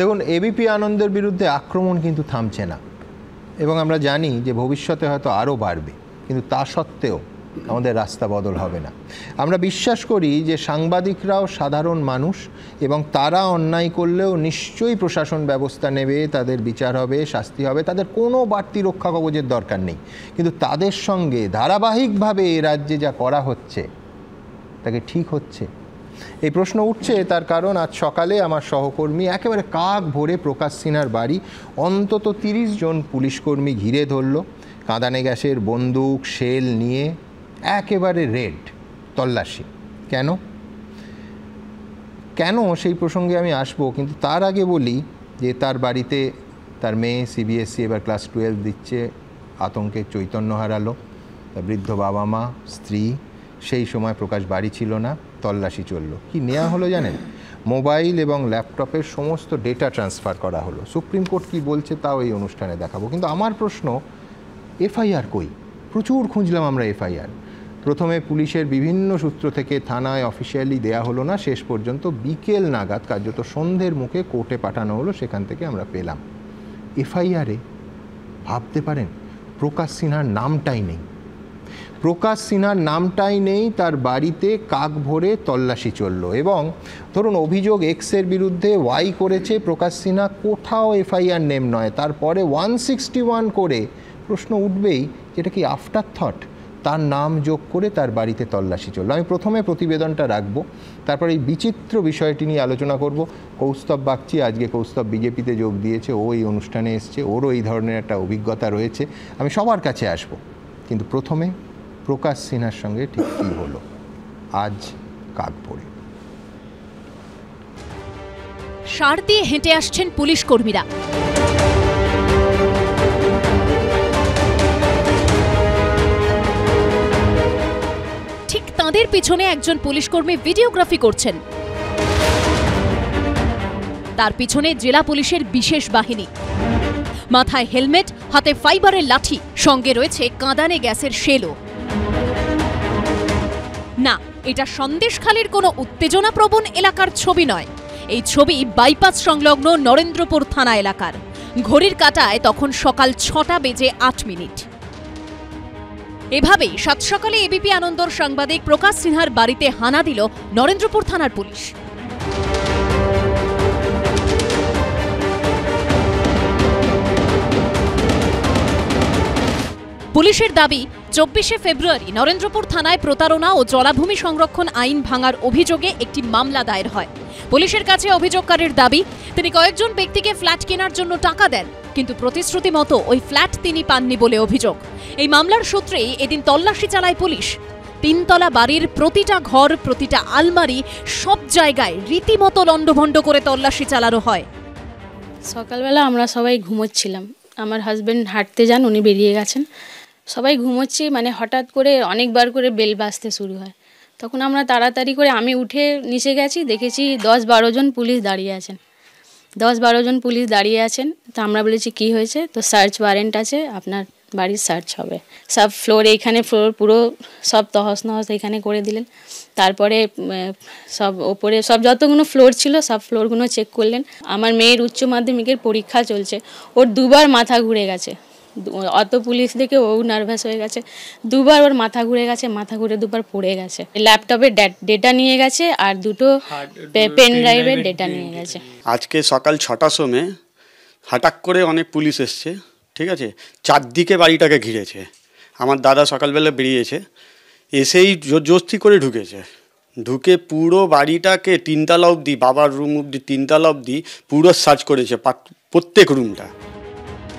দেখুন এবিপি আনন্দের বিরুদ্ধে আক্রমণ কিন্তু থামছে না এবং আমরা জানি যে ভবিষ্যতে হয়তো আরও বাড়বে কিন্তু তা সত্ত্বেও আমাদের রাস্তা বদল হবে না আমরা বিশ্বাস করি যে সাংবাদিকরাও সাধারণ মানুষ এবং তারা অন্যায় করলেও নিশ্চয়ই প্রশাসন ব্যবস্থা নেবে তাদের বিচার হবে শাস্তি হবে তাদের কোনো বাড়তি রক্ষা কবচের দরকার নেই কিন্তু তাদের সঙ্গে ধারাবাহিকভাবে এ রাজ্যে যা করা হচ্ছে তাকে ঠিক হচ্ছে এই প্রশ্ন উঠছে তার কারণ আজ সকালে আমার সহকর্মী একেবারে কাক ভরে প্রকাশ সিনহার বাড়ি অন্তত তিরিশ জন পুলিশকর্মী ঘিরে ধরল কাঁদানে গ্যাসের বন্দুক শেল নিয়ে একেবারে রেড তল্লাশি কেন কেন সেই প্রসঙ্গে আমি আসব কিন্তু তার আগে বলি যে তার বাড়িতে তার মেয়ে সিবিএসসি e এবার ক্লাস টুয়েলভ দিচ্ছে আতঙ্কে চৈতন্য হারালো তার বৃদ্ধ বাবা মা স্ত্রী সেই সময় প্রকাশ বাড়ি ছিল না তল্লাশি চলল কি নেওয়া হলো জানেন মোবাইল এবং ল্যাপটপের সমস্ত ডেটা ট্রান্সফার করা হলো সুপ্রিম কোর্ট কি বলছে তাও এই অনুষ্ঠানে দেখাবো কিন্তু আমার প্রশ্ন এফআইআর কই প্রচুর খুঁজলাম আমরা এফআইআর প্রথমে পুলিশের বিভিন্ন সূত্র থেকে থানায় অফিসিয়ালি দেয়া হলো না শেষ পর্যন্ত বিকেল নাগাদ কার্যত সন্ধ্যের মুখে কোর্টে পাঠানো হলো সেখান থেকে আমরা পেলাম এফআইআরে ভাবতে পারেন প্রকাশ সিনহার নামটাই নেই প্রকাশ সিনহার নামটাই নেই তার বাড়িতে কাক ভরে তল্লাশি চলল এবং ধরুন অভিযোগ এক্সের বিরুদ্ধে ওয়াই করেছে প্রকাশ সিনহা কোথাও এফআইআর নেম নয় তারপরে ওয়ান সিক্সটি ওয়ান করে প্রশ্ন উঠবেই যেটা কি আফটার থট তার নাম যোগ করে তার বাড়িতে তল্লাশি চলল আমি প্রথমে প্রতিবেদনটা রাখব তারপর এই বিচিত্র বিষয়টি নিয়ে আলোচনা করব কৌস্তব বাগচি আজকে কৌস্তব বিজেপিতে যোগ দিয়েছে ও এই অনুষ্ঠানে এসছে ওরও এই ধরনের একটা অভিজ্ঞতা রয়েছে আমি সবার কাছে আসব কিন্তু প্রথমে প্রকাশ সিনহার সঙ্গে ঠিক কী হলো আজ কাক পড়ে সার দিয়ে হেঁটে আসছেন পুলিশ কর্মীরা ঠিক তাঁদের পিছনে একজন পুলিশ কর্মী ভিডিওগ্রাফি করছেন তার পিছনে জেলা পুলিশের বিশেষ বাহিনী মাথায় হেলমেট হাতে ফাইবারের লাঠি সঙ্গে রয়েছে কাঁদানে গ্যাসের শেলও না এটা সন্দেশখালীর কোনো উত্তেজনাপ্রবণ এলাকার ছবি নয় এই ছবি বাইপাস সংলগ্ন নরেন্দ্রপুর থানা এলাকার ঘড়ির কাটায় তখন সকাল ছটা বেজে আট মিনিট এভাবেই সাত সকালে এবিপি আনন্দর সাংবাদিক প্রকাশ সিনহার বাড়িতে হানা দিল নরেন্দ্রপুর থানার পুলিশ পুলিশের দাবি চব্বিশে ফেব্রুয়ারি নরেন্দ্রপুর থানায় প্রতারণা ও জলাভূমি সংরক্ষণ আইন ভাঙার অভিযোগে একটি মামলা দায়ের হয় পুলিশের কাছে অভিযোগকারীর দাবি তিনি কয়েকজন ব্যক্তিকে ফ্ল্যাট কেনার জন্য টাকা দেন কিন্তু প্রতিশ্রুতি মতো ওই ফ্ল্যাট তিনি পাননি বলে অভিযোগ এই মামলার সূত্রেই এদিন তল্লাশি চালায় পুলিশ তিনতলা বাড়ির প্রতিটা ঘর প্রতিটা আলমারি সব জায়গায় রীতিমতো লণ্ডভণ্ড করে তল্লাশি চালানো হয় সকালবেলা আমরা সবাই ঘুমোচ্ছিলাম আমার হাজব্যান্ড হাঁটতে যান উনি বেরিয়ে গেছেন সবাই ঘুমোচ্ছি মানে হঠাৎ করে অনেকবার করে বেল বাজতে শুরু হয় তখন আমরা তাড়াতাড়ি করে আমি উঠে নিচে গেছি দেখেছি দশ বারো জন পুলিশ দাঁড়িয়ে আছেন দশ বারো জন পুলিশ দাঁড়িয়ে আছেন তো আমরা বলেছি কি হয়েছে তো সার্চ ওয়ারেন্ট আছে আপনার বাড়ির সার্চ হবে সব ফ্লোর এইখানে ফ্লোর পুরো সব তহস নহস এইখানে করে দিলেন তারপরে সব ওপরে সব যতগুলো ফ্লোর ছিল সব ফ্লোরগুলো চেক করলেন আমার মেয়ের উচ্চ মাধ্যমিকের পরীক্ষা চলছে ওর দুবার মাথা ঘুরে গেছে অত পুলিশ দেখে ও নার্ভাস হয়ে গেছে দুবার ওর মাথা ঘুরে গেছে মাথা ঘুরে দুবার পড়ে গেছে ল্যাপটপে ডেটা নিয়ে গেছে আর দুটো পেন ড্রাইভের ডেটা নিয়ে গেছে আজকে সকাল ছটার সময় হঠাৎ করে অনেক পুলিশ এসছে ঠিক আছে চারদিকে বাড়িটাকে ঘিরেছে আমার দাদা সকালবেলা বেরিয়েছে এসেই জোরজস্তি করে ঢুকেছে ঢুকে পুরো বাড়িটাকে তিনতলা অবধি বাবার রুম অবধি তিনতলা অবধি পুরো সার্চ করেছে প্রত্যেক রুমটা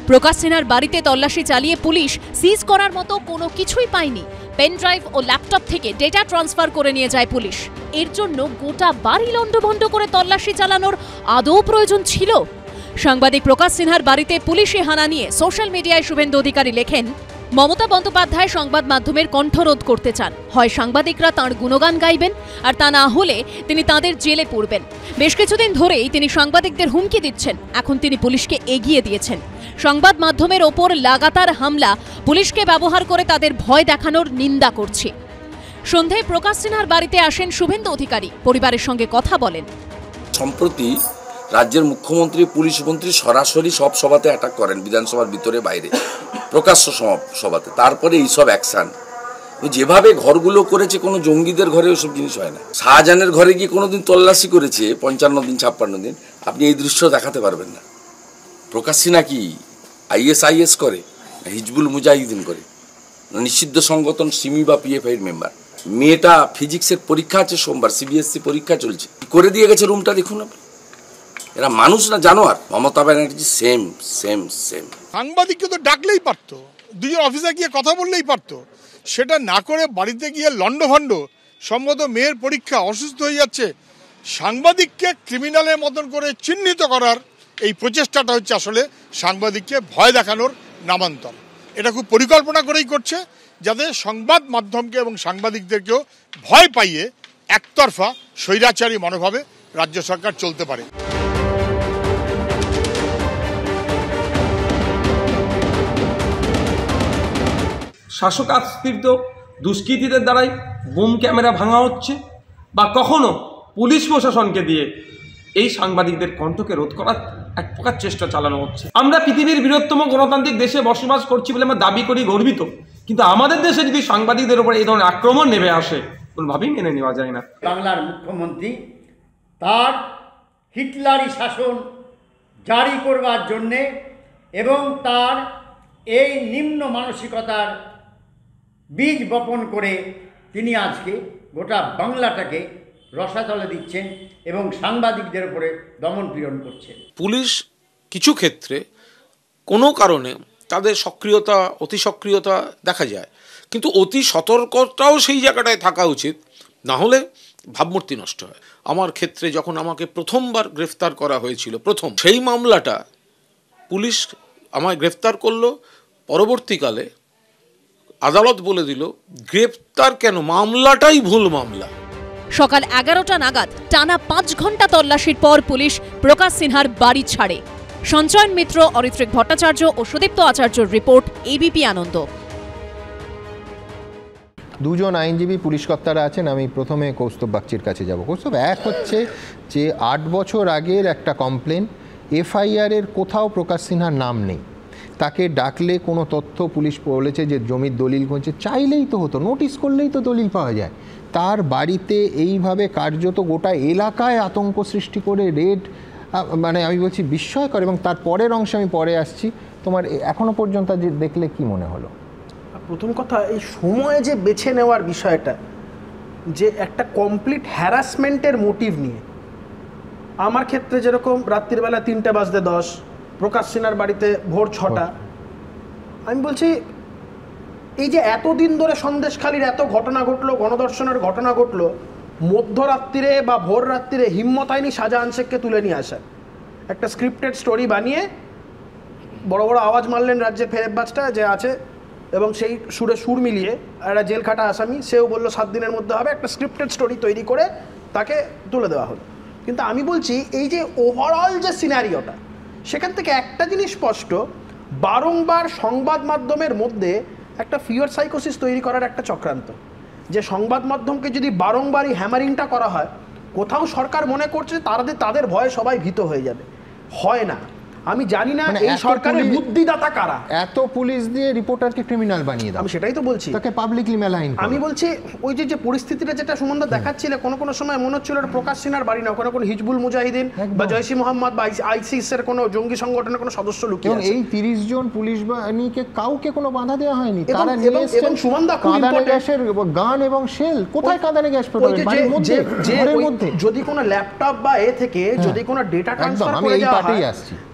প্রকাশ সিনহার বাড়িতে তল্লাশি চালিয়ে পুলিশ সিজ করার মতো কোনো কিছুই পায়নি পেনড্রাইভ ও ল্যাপটপ থেকে ডেটা ট্রান্সফার করে নিয়ে যায় পুলিশ এর জন্য গোটা বাড়ি লণ্ডভণ্ড করে তল্লাশি চালানোর আদৌ প্রয়োজন ছিল সাংবাদিক প্রকাশ সিনহার বাড়িতে পুলিশি হানা নিয়ে সোশ্যাল মিডিয়ায় শুভেন্দু অধিকারী লেখেন মমতা বন্দ্যোপাধ্যায় সংবাদ মাধ্যমের কণ্ঠরোধ করতে চান হয় সাংবাদিকরা তাঁর গুণগান গাইবেন আর তা না হলে তিনি তাঁদের জেলে পড়বেন বেশ কিছুদিন ধরেই তিনি সাংবাদিকদের হুমকি দিচ্ছেন এখন তিনি পুলিশকে এগিয়ে দিয়েছেন সংবাদ মাধ্যমের ওপর লাগাতার হামলা পুলিশকে ব্যবহার করে তাদের ভয় দেখানোর নিন্দা করছে সন্ধ্যায় প্রকাশ সিনহার বাড়িতে আসেন শুভেন্দু অধিকারী পরিবারের সঙ্গে কথা বলেন সম্প্রতি রাজ্যের মুখ্যমন্ত্রী পুলিশ মন্ত্রী সরাসরি সব সভাতে অ্যাটাক করেন বিধানসভার ভিতরে বাইরে প্রকাশ্য সভাতে তারপরে এইসব অ্যাকশান যেভাবে ঘরগুলো করেছে কোনো জঙ্গিদের ঘরে ওইসব জিনিস হয় না শাহজাহানের ঘরে গিয়ে কোনো দিন তল্লাশি করেছে পঞ্চান্ন দিন ছাপ্পান্ন দিন আপনি এই দৃশ্য দেখাতে পারবেন না প্রকাশ্যে নাকি আইএসআইএস করে হিজবুল মুজাহিদিন করে নিষিদ্ধ সংগঠন সিমি বা পিএফআইয়ের মেম্বার মেয়েটা ফিজিক্সের পরীক্ষা আছে সোমবার সিবিএসসি পরীক্ষা চলছে করে দিয়ে গেছে রুমটা দেখুন আপনি এরা মানুষ না জানোয়ার Mamata Banerjee same same same সাংবাদিককে তো ডাকলেই পারতো দুজন অফিসে গিয়ে কথা বললেই পারতো সেটা না করে বাড়িতে গিয়ে লণ্ডভণ্ড সম্ভবত মেয়ের পরীক্ষা অসুস্থ হয়ে যাচ্ছে সাংবাদিককে ক্রিমিনালের মতন করে চিহ্নিত করার এই প্রচেষ্টাটা হচ্ছে আসলে সাংবাদিককে ভয় দেখানোর নামান্তর এটা খুব পরিকল্পনা করেই করছে যাতে সংবাদ মাধ্যমকে এবং সাংবাদিকদেরকেও ভয় পাইয়ে একতরফা স্বৈরাচারী মনোভাবে রাজ্য সরকার চলতে পারে শাসকাস্থিত দুষ্কৃতীদের দ্বারাই বোম ক্যামেরা ভাঙা হচ্ছে বা কখনো পুলিশ প্রশাসনকে দিয়ে এই সাংবাদিকদের কণ্ঠকে রোধ করার এক প্রকার চেষ্টা চালানো হচ্ছে আমরা পৃথিবীর বৃহত্তম গণতান্ত্রিক দেশে বসবাস করছি বলে আমরা দাবি করি গর্বিত কিন্তু আমাদের দেশে যদি সাংবাদিকদের উপর এই ধরনের আক্রমণ নেমে আসে কোনোভাবেই মেনে নেওয়া যায় না বাংলার মুখ্যমন্ত্রী তার হিটলারি শাসন জারি করবার জন্যে এবং তার এই নিম্ন মানসিকতার বীজ বপন করে তিনি আজকে গোটা বাংলাটাকে রসাতলে দিচ্ছেন এবং সাংবাদিকদের উপরে দমন পীড়ন করছেন পুলিশ কিছু ক্ষেত্রে কোনো কারণে তাদের সক্রিয়তা অতি সক্রিয়তা দেখা যায় কিন্তু অতি সতর্কতাও সেই জায়গাটায় থাকা উচিত না হলে ভাবমূর্তি নষ্ট হয় আমার ক্ষেত্রে যখন আমাকে প্রথমবার গ্রেফতার করা হয়েছিল প্রথম সেই মামলাটা পুলিশ আমায় গ্রেফতার করলো পরবর্তীকালে আদালত বলে দিল গ্রেপ্তার কেন মামলাটাই ভুল মামলা সকাল এগারোটা নাগাদ টানা পাঁচ ঘন্টা তল্লাশির পর পুলিশ প্রকাশ সিনহার বাড়ি ছাড়ে সঞ্চয়ন মিত্র অরিত্রিক ভট্টাচার্য ও সুদীপ্ত আচার্যর রিপোর্ট এবিপি আনন্দ দুজন আইনজীবী পুলিশ কর্তারা আছেন আমি প্রথমে কৌস্তব বাগচির কাছে যাব কৌস্তব এক হচ্ছে যে আট বছর আগের একটা কমপ্লেন এফআইআরের কোথাও প্রকাশ সিনহার নাম নেই তাকে ডাকলে কোনো তথ্য পুলিশ বলেছে যে জমির দলিল করছে চাইলেই তো হতো নোটিশ করলেই তো দলিল পাওয়া যায় তার বাড়িতে এইভাবে কার্যত গোটা এলাকায় আতঙ্ক সৃষ্টি করে রেড মানে আমি বলছি বিস্ময়কর এবং তার পরের অংশে আমি পরে আসছি তোমার এখনও পর্যন্ত যে দেখলে কি মনে হলো প্রথম কথা এই সময় যে বেছে নেওয়ার বিষয়টা যে একটা কমপ্লিট হ্যারাসমেন্টের মোটিভ নিয়ে আমার ক্ষেত্রে যেরকম রাত্রিবেলা তিনটে বাজতে দশ প্রকাশ সিনহার বাড়িতে ভোর ছটা হ্যাঁ। আমি বলছি এই যে এতদিন ধরে সন্দেশখালির এত ঘটনা ঘটলো গণদর্শনের ঘটনা ঘটলো মধ্যরাত্রিরে বা ভোর রাত্রিরে হিম্মত আইনি শাহজাহান শেখকে তুলে নিয়ে আসা একটা স্ক্রিপ্টেড স্টোরি বানিয়ে বড় বড় আওয়াজ মারলেন রাজ্যের ফেরেববাজটা যে আছে এবং সেই সুরে সুর মিলিয়ে একটা জেলখাটা আসামি সেও বলল সাত দিনের মধ্যে হবে একটা স্ক্রিপ্টেড স্টোরি তৈরি করে তাকে তুলে দেওয়া হলো কিন্তু আমি বলছি এই যে ওভারঅল যে সিনারিওটা সেখান থেকে একটা জিনিস স্পষ্ট বারংবার সংবাদ মাধ্যমের মধ্যে একটা ফিওর সাইকোসিস তৈরি করার একটা চক্রান্ত যে সংবাদ মাধ্যমকে যদি বারংবার এই হ্যামারিংটা করা হয় কোথাও সরকার মনে করছে তাদের তাদের ভয়ে সবাই ভীত হয়ে যাবে হয় না আমি জানি না মানে এই সরকারের বুদ্ধিদাতা কারা এত পুলিশ দিয়ে রিপোর্টারকে ক্রিমিনাল বানিয়ে দাও আমি সেটাই তো বলছি তাকে পাবলিকলি মেলাইন আমি বলছি ওই যে যে পরিস্থিতিটা যেটা সুমনদা হ্যাঁ। দেখাচ্ছিল কোন কোন সময় মনে হচ্ছিল এটা প্রকাশ সিনহার বাড়ি না কোন কোন হিজবুল মুজাহিদিন বা জয়সি মোহাম্মদ বা আইসিস এর কোন জঙ্গি সংগঠনের কোন সদস্য লুকিয়ে আছে এই 30 জন পুলিশ বাহিনীকে কাউকে কোনো বাধা দেওয়া হয়নি তারা নিয়ে এবং সুমনদা কাঁদানে গ্যাসের গান এবং শেল কোথায় কাঁদানে গ্যাস পেল বাড়ির মধ্যে ঘরের মধ্যে যদি কোনো ল্যাপটপ বা এ থেকে হ্যাঁ। যদি কোনো ডেটা ট্রান্সফার করে যাওয়া হয়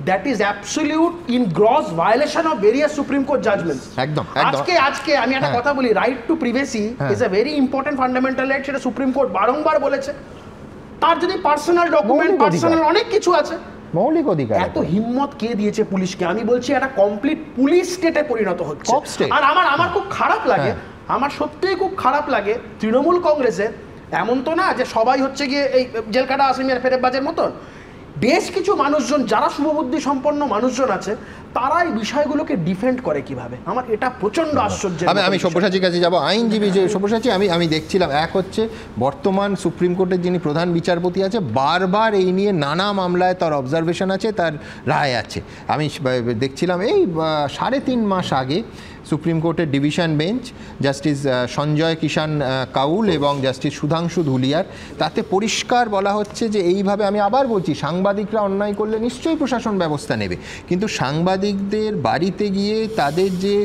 that is absolute in gross violation of various supreme court judgments একদম আজকে আজকে আমি একটা হ্যাঁ। কথা বলি right to privacy is a very important fundamental right সেটা সুপ্রিম কোর্ট বারংবার বলেছে তার যদি পার্সোনাল ডকুমেন্ট পার্সোনাল অনেক কিছু আছে মৌলিক অধিকার এত হিম্মত কে দিয়েছে পুলিশকে আমি বলছি একটা কমপ্লিট পুলিশ স্টেটে পরিণত হচ্ছে আর আমার আমার খুব খারাপ লাগে হ্যাঁ। আমার সত্যিই খুব খারাপ লাগে তৃণমূল কংগ্রেসের এমন তো না যে সবাই হচ্ছে গিয়ে এই জেলকাটা আসামি আর ফেরেবাজের মতন বেশ কিছু মানুষজন যারা শুভবুদ্ধি সম্পন্ন মানুষজন আছে তারা এই বিষয়গুলোকে ডিফেন্ড করে কিভাবে আমার এটা প্রচণ্ড আশ্চর্য আমি আমি সব্যসাচীর কাছে যাবো আইনজীবী যে সব্যসাচী আমি আমি দেখছিলাম এক হচ্ছে বর্তমান সুপ্রিম কোর্টের যিনি প্রধান বিচারপতি আছে বারবার এই নিয়ে নানা মামলায় তার অবজারভেশন আছে তার রায় আছে আমি দেখছিলাম এই সাড়ে তিন মাস আগে সুপ্রিম কোর্টের division bench justice Sanjay Kishan Kaul এবং জাস্টিস সুধাংশু ধুলিয়ার তাতে পরিষ্কার বলা হচ্ছে যে এইভাবে আমি আবার বলছি সাংবাদিকরা অন্যায় করলে নিশ্চয়ই প্রশাসন ব্যবস্থা নেবে কিন্তু সাংবাদিকদের বাড়িতে গিয়ে তাদের যে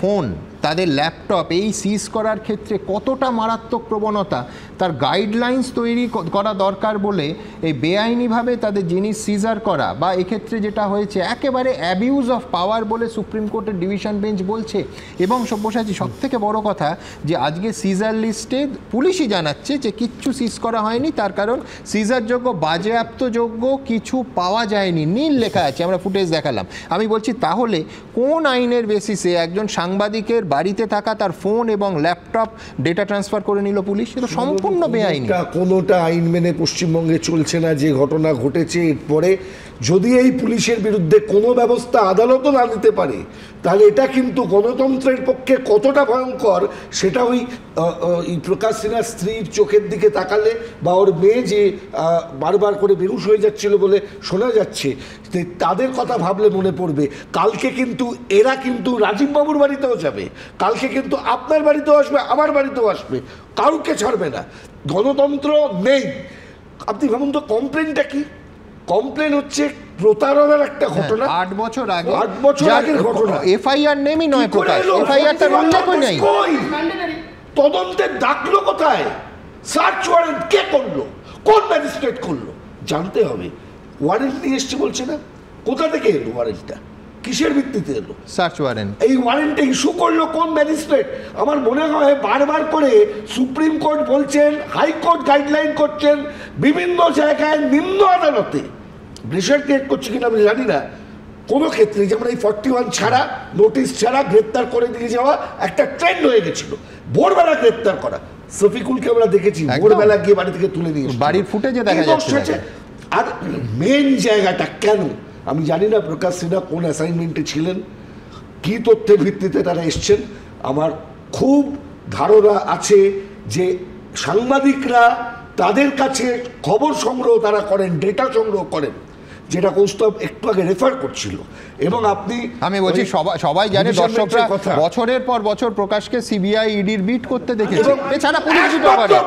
ফোন তাদের ল্যাপটপ এই সিজ করার ক্ষেত্রে কতটা মারাত্মক প্রবণতা তার গাইডলাইন্স তৈরি করা দরকার বলে এই বেআইনিভাবে তাদের জিনিস সিজার করা বা এক্ষেত্রে যেটা হয়েছে একেবারে অ্যাবিউজ অফ পাওয়ার বলে সুপ্রিম কোর্টের ডিভিশন বেঞ্চ বলছে এবং সব্যসাচী সব থেকে বড় কথা যে আজকে সিজার লিস্টে পুলিশই জানাচ্ছে যে কিচ্ছু সিজ করা হয়নি তার কারণ সিজারযোগ্য বাজেয়াপ্তযোগ্য কিছু পাওয়া যায়নি নীল লেখা আছে আমরা ফুটেজ দেখালাম আমি বলছি তাহলে কোন আইনের বেসিসে একজন সাংবাদিকের বাড়িতে থাকা তার ফোন এবং ল্যাপটপ ডেটা ট্রান্সফার করে নিল পুলিশ সেটা সম্পূর্ণ কোনটা কোনোটা আইন মেনে পশ্চিমবঙ্গে চলছে না যে ঘটনা ঘটেছে এরপরে যদি এই পুলিশের বিরুদ্ধে কোনো ব্যবস্থা আদালতও না নিতে পারে তাহলে এটা কিন্তু গণতন্ত্রের পক্ষে কতটা ভয়ঙ্কর সেটা ওই প্রকাশ সিনহার স্ত্রীর চোখের দিকে তাকালে বা ওর মেয়ে যে বারবার করে বেরুশ হয়ে যাচ্ছিল বলে শোনা যাচ্ছে তাদের কথা ভাবলে মনে পড়বে কালকে কিন্তু এরা কিন্তু রাজীববাবুর বাড়িতেও যাবে কালকে কিন্তু আপনার বাড়িতেও আসবে আমার বাড়িতেও আসবে কারুকে ছাড়বে না গণতন্ত্র নেই আপনি ভাবুন তো কমপ্লেনটা কী কমপ্লেন হচ্ছে প্রতারণার একটা হ্যাঁ, ঘটনা আট বছর আগে আট বছর আগের ঘটনা এফআইআর নেমই নয় প্রকাশ এফআইআর তার উল্লেখই নাই তদন্তের ডাকলো কোথায় সার্চ ওয়ারেন্ট কে করলো কোন ম্যাজিস্ট্রেট করলো জানতে হবে ওয়ারেন্ট নিয়ে এসছে বলছে না কোথা থেকে এলো ওয়ারেন্টটা কিসের ভিত্তিতে এলো সার্চ ওয়ারেন্ট এই ওয়ারেন্টে ইস্যু করলো কোন ম্যাজিস্ট্রেট আমার মনে হয় বারবার করে সুপ্রিম কোর্ট বলছেন হাইকোর্ট গাইডলাইন করছেন বিভিন্ন জায়গায় নিম্ন আদালতে প্রেশার ক্রিয়েট করছে কিনা আমি জানি না কোনো ক্ষেত্রে যেমন এই ফর্টি ওয়ান ছাড়া নোটিশ ছাড়া গ্রেপ্তার করে দিয়ে যাওয়া একটা ট্রেন্ড হয়ে গেছিল ভোরবেলা গ্রেপ্তার করা সফিকুলকে আমরা দেখেছি ভোরবেলা গিয়ে বাড়ি থেকে তুলে নিয়ে বাড়ির ফুটেজে দেখা যাচ্ছে আর মেন জায়গাটা কেন আমি জানি না প্রকাশ সিনহা কোন অ্যাসাইনমেন্টে ছিলেন কি তথ্যের ভিত্তিতে তারা এসছেন আমার খুব ধারণা আছে যে সাংবাদিকরা তাদের কাছে খবর সংগ্রহ তারা করেন ডেটা সংগ্রহ করেন যেটা কৌস্তব একটু আগে রেফার করছিল এবং আপনি আমি বলছি সবাই জানে দর্শকরা বছরের পর বছর প্রকাশকে সিবিআই ইডির বিট করতে দেখেছে এছাড়া পুলিশ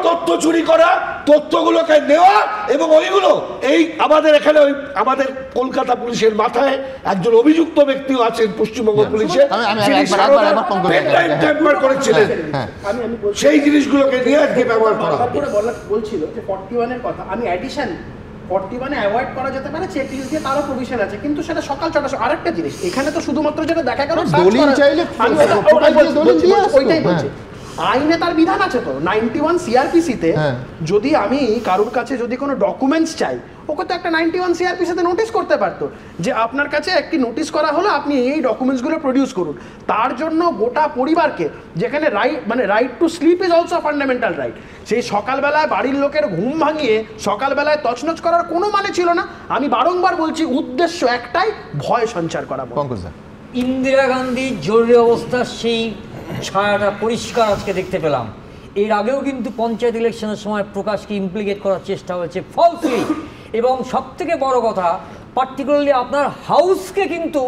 তথ্য চুরি করা তথ্যগুলোকে নেওয়া এবং ওইগুলো এই আমাদের এখানে ওই আমাদের কলকাতা পুলিশের মাথায় একজন অভিযুক্ত ব্যক্তিও আছেন পশ্চিমবঙ্গ হ্যাঁ। পুলিশে করেছিলেন হ্যাঁ, হ্যাঁ। সেই জিনিসগুলোকে নিয়ে আজকে ব্যবহার করা বলছিল যে ফর্টি কথা আমি অ্যাডিশন ফর্টি মানে অ্যাভয়েড করা যেতে পারে চেকিং দিয়ে তারও প্রভিশন আছে কিন্তু সেটা সকাল ছটা আরেকটা জিনিস এখানে তো শুধুমাত্র যেটা দেখা গেল মানে দলিল চাইলে ওইটাই বলছি হ্যাঁ। আইনে তার বিধান আছে তো নাইনটি ওয়ান সিআরপিসিতে যদি আমি কারোর কাছে যদি কোনো ডকুমেন্টস চাই ওকে তো একটা নাইনটি ওয়ান সিআরপি সাথে নোটিস করতে পারতো যে আপনার কাছে একটি নোটিস করা হলো আপনি এই ডকুমেন্টসগুলো প্রডিউস করুন তার জন্য গোটা পরিবারকে যেখানে রাইট মানে right to sleep is also fundamental right সেই সকালবেলায় বাড়ির লোকের ঘুম ভাঙিয়ে সকালবেলায় তছনছ করার কোনো মানে ছিল না আমি বারংবার বলছি উদ্দেশ্য একটাই ভয় সঞ্চার করা ইন্দিরা গান্ধী জরুরি অবস্থার সেই ছায়াটা পরিষ্কার আজকে দেখতে পেলাম এর আগেও কিন্তু পঞ্চায়েত ইলেকশনের সময় প্রকাশকে ইমপ্লিকেট করার চেষ্টা হয়েছে ফলসলি এবং সবথেকে বড় কথা পার্টিকুলারলি আপনার হাউসকে কিন্তু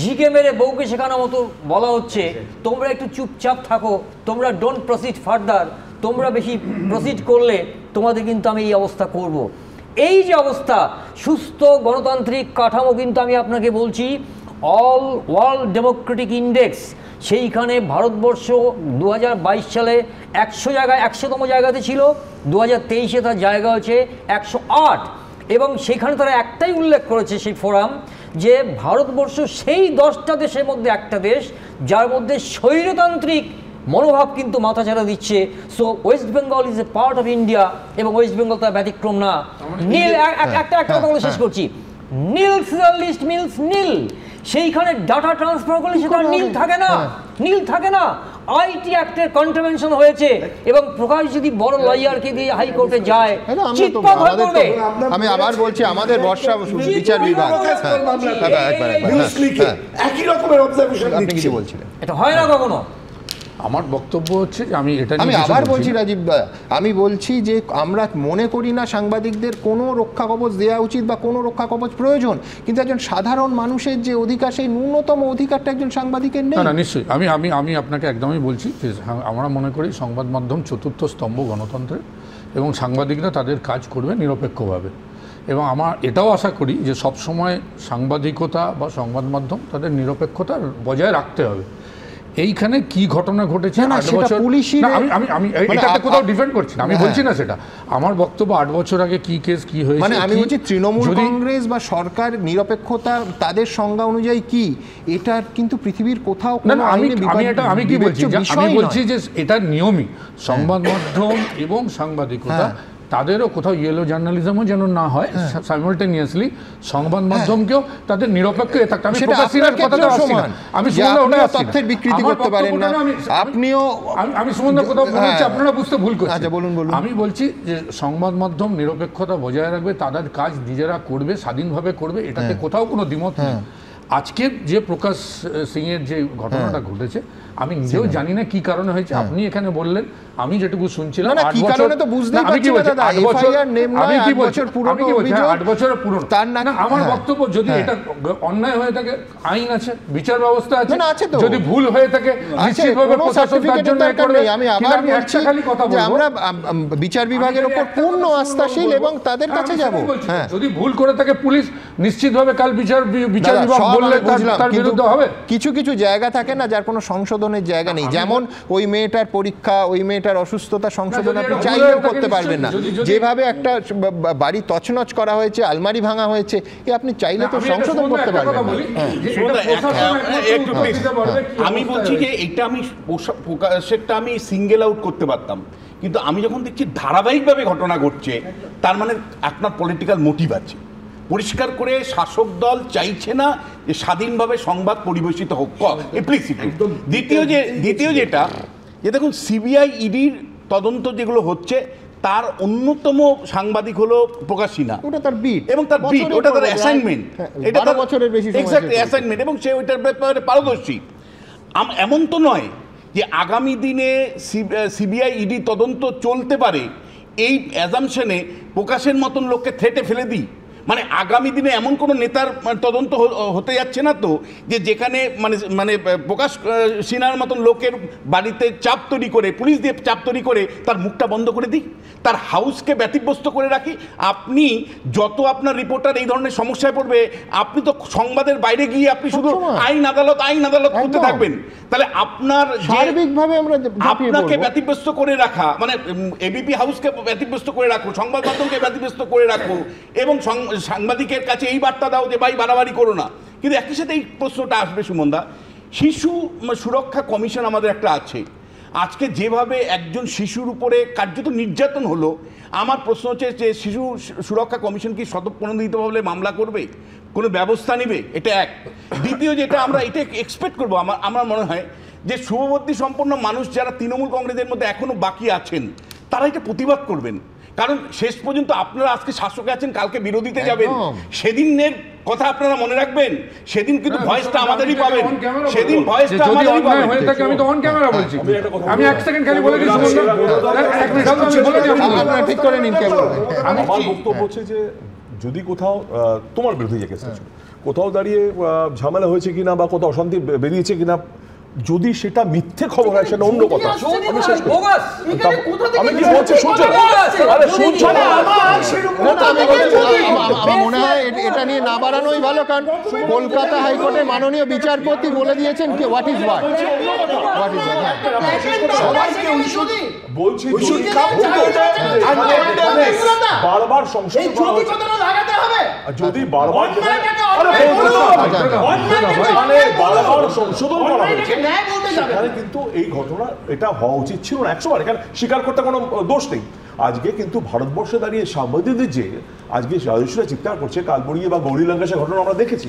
ঝিকে মেরে বউকে শেখানোর মতো বলা হচ্ছে তোমরা একটু চুপচাপ থাকো তোমরা ডোন্ট প্রসিড ফার্দার তোমরা বেশি প্রসিড করলে তোমাদের কিন্তু আমি এই অবস্থা করব। এই যে অবস্থা সুস্থ গণতান্ত্রিক কাঠামো কিন্তু আমি আপনাকে বলছি অল ওয়ার্ল্ড ডেমোক্রেটিক ইন্ডেক্স সেইখানে ভারতবর্ষ দু সালে একশো জায়গায় একশোতম জায়গাতে ছিল দু হাজার তেইশে তার জায়গা হচ্ছে একশো আট এবং সেখানে তারা একটাই উল্লেখ করেছে সেই ফোরাম যে ভারতবর্ষ সেই দশটা দেশের মধ্যে একটা দেশ যার মধ্যে স্বৈরতান্ত্রিক মনোভাব কিন্তু ছাড়া দিচ্ছে so West Bengal is a part of India এবং ওয়েস্ট বেঙ্গল তার ব্যতিক্রম না মানে নীল একটা একটা হ্যাঁ, কথা শেষ হ্যাঁ। করছি নীল লিস্ট মিলস নীল সেইখানে ডাটা ট্রান্সফার করলে সেখানে হ্যাঁ। নীল থাকে না নীল থাকে না আইটি অ্যাক্টের কন্ট্রাভেনশন হয়েছে এবং প্রকাশ যদি বড় লয়ারকে দিয়ে হাইকোর্টে হ্যাঁ, যায় হ্যাঁ, আমি আবার বলছি আমাদের বর্ষা বিচার বিভাগ একই রকমের অবজারভেশন আপনি বলছিলেন এটা হয় না কখনো আমার বক্তব্য হচ্ছে যে আমি এটা আমি আবার বলছি রাজীব দা আমি বলছি যে আমরা মনে করি না সাংবাদিকদের কোনো রক্ষা কবচ দেওয়া উচিত বা কোনো রক্ষা কবচ প্রয়োজন কিন্তু একজন সাধারণ মানুষের যে অধিকার সেই ন্যূনতম অধিকারটা একজন সাংবাদিকের নেই না নিশ্চয়ই আমি আমি আমি আপনাকে একদমই বলছি যে হ্যাঁ, আমরা মনে করি সংবাদ মাধ্যম চতুর্থ স্তম্ভ গণতন্ত্রের এবং সাংবাদিকরা তাদের কাজ করবে নিরপেক্ষভাবে এবং আমার এটাও আশা করি যে সবসময় সাংবাদিকতা বা সংবাদ মাধ্যম তাদের নিরপেক্ষতা বজায় রাখতে হবে এইখানে কি ঘটনা ঘটেছে মানে আমি বলছি না হ্যাঁ। সেটা আমার বক্তব্য আট বছর আগে কি কেস কি হয়েছে মানে আমি বলছি তৃণমূল কংগ্রেস বা সরকার নিরপেক্ষতা তাদের সংজ্ঞা অনুযায়ী কি এটা কিন্তু পৃথিবীর কোথাও এটা আমি কি বলছি আমি বলছি যে এটা নিয়মই হ্যাঁ। সংবাদ মাধ্যম এবং সাংবাদিকতা হ্যাঁ। তাদেরও কোথাও ইয়েলো জার্নালিজমও যেন না হয় হ্যাঁ। সাইমলটেনিয়াসলি সংবাদ মাধ্যমকেও তাদের নিরপেক্ষ এ থাকতে আমি কথাটা আসছি না আমি সুমনদা ওটা তথ্যের বিকৃতি করতে পারেন না আপনিও আমি সুমনদা হ্যাঁ। বলছি আপনারা বুঝতে ভুল করছেন আচ্ছা বলুন বলুন আমি বলছি যে সংবাদ মাধ্যম নিরপেক্ষতা বজায় রাখবে তাদের কাজ নিজেরা করবে স্বাধীনভাবে করবে এটাতে হ্যাঁ। কোথাও কোনো দ্বিমত নেই আজকে যে প্রকাশ এর যে ঘটনাটা ঘটেছে আমি নিজেও জানি না কি কারণে হয়েছে হ্যাঁ। আপনি এখানে বললেন আমি যেটুকু শুনছিলাম না কি কারণে তো বুঝতেই পারছি না দাদা এফআইআর নেম আমি কি বছর অভিযোগ 8 বছরের তার না আমার হ্যাঁ। বক্তব্য যদি হ্যাঁ। এটা অন্যায় হয়ে থাকে আইন আছে বিচার ব্যবস্থা আছে না আছে তো যদি ভুল হয়ে থাকে নিশ্চিতভাবে আমি আবার বলছি যে আমরা বিচার বিভাগের উপর পূর্ণ আস্থাশীল এবং তাদের কাছে যাব যদি ভুল করে থাকে পুলিশ নিশ্চিতভাবে কাল বিচার বিচার বিভাগ বললে তার বিরুদ্ধে হবে কিছু কিছু জায়গা থাকে না যার কোনো সংশোধন সংশোধনের জায়গা নেই যেমন ওই মেয়েটার পরীক্ষা ওই মেয়েটার অসুস্থতা সংশোধন আপনি চাইলেও করতে পারবেন না যেভাবে একটা বাড়ি তছনছ করা হয়েছে আলমারি ভাঙা হয়েছে এ আপনি চাইলে তো সংশোধন করতে পারবেন হ্যাঁ। আমি বলছি যে এটা আমি সেটা আমি সিঙ্গেল আউট করতে পারতাম কিন্তু আমি যখন দেখছি ধারাবাহিকভাবে ঘটনা ঘটছে তার মানে আপনার পলিটিক্যাল মোটিভ আছে পরিষ্কার করে শাসক দল চাইছে না যে স্বাধীনভাবে সংবাদ পরিবেশিত হোক দ্বিতীয় যে দ্বিতীয় যেটা যে দেখুন সিবিআই ইডির e তদন্ত যেগুলো হচ্ছে তার অন্যতম সাংবাদিক হলো প্রকাশিনা ওটা তার বিট এবং তার বিট ওটা তার অ্যাসাইনমেন্ট এটা তার বছরের বেশি এক্স্যাক্টলি অ্যাসাইনমেন্ট এবং সে ওইটার ব্যাপারে পারদর্শী এমন তো নয় যে আগামী দিনে সিবিআই ইডি e তদন্ত চলতে পারে এই অ্যাজামশনে প্রকাশের মতন লোককে থেটে ফেলে দিই মানে আগামী দিনে এমন কোনো নেতার মানে তদন্ত হতে যাচ্ছে না তো যে যেখানে মানে মানে প্রকাশ সিনহার মতন লোকের বাড়িতে চাপ তৈরি করে পুলিশ দিয়ে চাপ তৈরি করে তার মুখটা বন্ধ করে দিই তার হাউসকে ব্যতিব্যস্ত করে রাখি আপনি যত আপনার রিপোর্টার এই ধরনের সমস্যায় পড়বে আপনি তো সংবাদের বাইরে গিয়ে আপনি শুধু আইন আদালত আইন আদালত করতে থাকবেন তাহলে আপনার সার্বিকভাবে আমরা আপনাকে ব্যতিব্যস্ত করে রাখা মানে এবিপি হাউসকে ব্যতিব্যস্ত করে রাখো সংবাদ মাধ্যমকে ব্যতিব্যস্ত করে রাখো এবং সাংবাদিকের কাছে এই বার্তা দাও যে ভাই বাড়াবাড়ি করো না কিন্তু একই সাথে এই প্রশ্নটা আসবে সুমনদা শিশু সুরক্ষা কমিশন আমাদের একটা আছে আজকে যেভাবে একজন শিশুর উপরে কার্যত নির্যাতন হলো আমার প্রশ্ন হচ্ছে যে শিশু সুরক্ষা কমিশন কি স্বতঃপ্রণোদিতভাবে মামলা করবে কোনো ব্যবস্থা নেবে এটা এক দ্বিতীয় যেটা আমরা এটা এক্সপেক্ট করবো আমার আমার মনে হয় যে শুভবর্তী সম্পন্ন মানুষ যারা তৃণমূল কংগ্রেসের মধ্যে এখনও বাকি আছেন তারা এটা প্রতিবাদ করবেন কারণ শেষ পর্যন্ত আপনারা আজকে শাসকে আছেন কালকে বিরোধীতে যাবেন সেদিনের কথা আপনারা মনে রাখবেন সেদিন কিন্তু ভয়েসটা আমাদেরই পাবেন সেদিন ভয়েসটা আমাদেরই পাবেন হয়ে থাকে আমি তো অন ক্যামেরা বলছি আমি এক সেকেন্ড খালি বলে দিচ্ছি বলুন এক মিনিট আমি বলে দিচ্ছি আপনারা ঠিক করে নিন ক্যামেরা আমি কি বক্তব্য হ্যাঁ। হচ্ছে যে যদি কোথাও তোমার বিরুদ্ধে যে কেস আছে কোথাও দাঁড়িয়ে ঝামেলা হয়েছে কিনা বা কোথাও অশান্তি বেরিয়েছে কিনা যদি সেটা মিথ্যে খবর হয় সেটা অন্য কথা আমি শেষ আমি কি বলছি শুনছো আরে শুনছো মনে হয় এটা নিয়ে না বাড়ানোই ভালো কারণ কলকাতা হাইকোর্টে মাননীয় বিচারপতি বলে দিয়েছেন কি what is what what is what বলছি বারবার সংশোধন কিন্তু এই ঘটনা এটা হওয়া উচিত ছিল না একশো বার স্বীকার করতে কোনো দোষ নেই আজকে কিন্তু ভারতবর্ষে দাঁড়িয়ে সাংবাদিকদের যে আজকে সদস্যরা চিৎকার করছে কালবড়িয়ে বা গৌরী লঙ্কাশের ঘটনা আমরা দেখেছি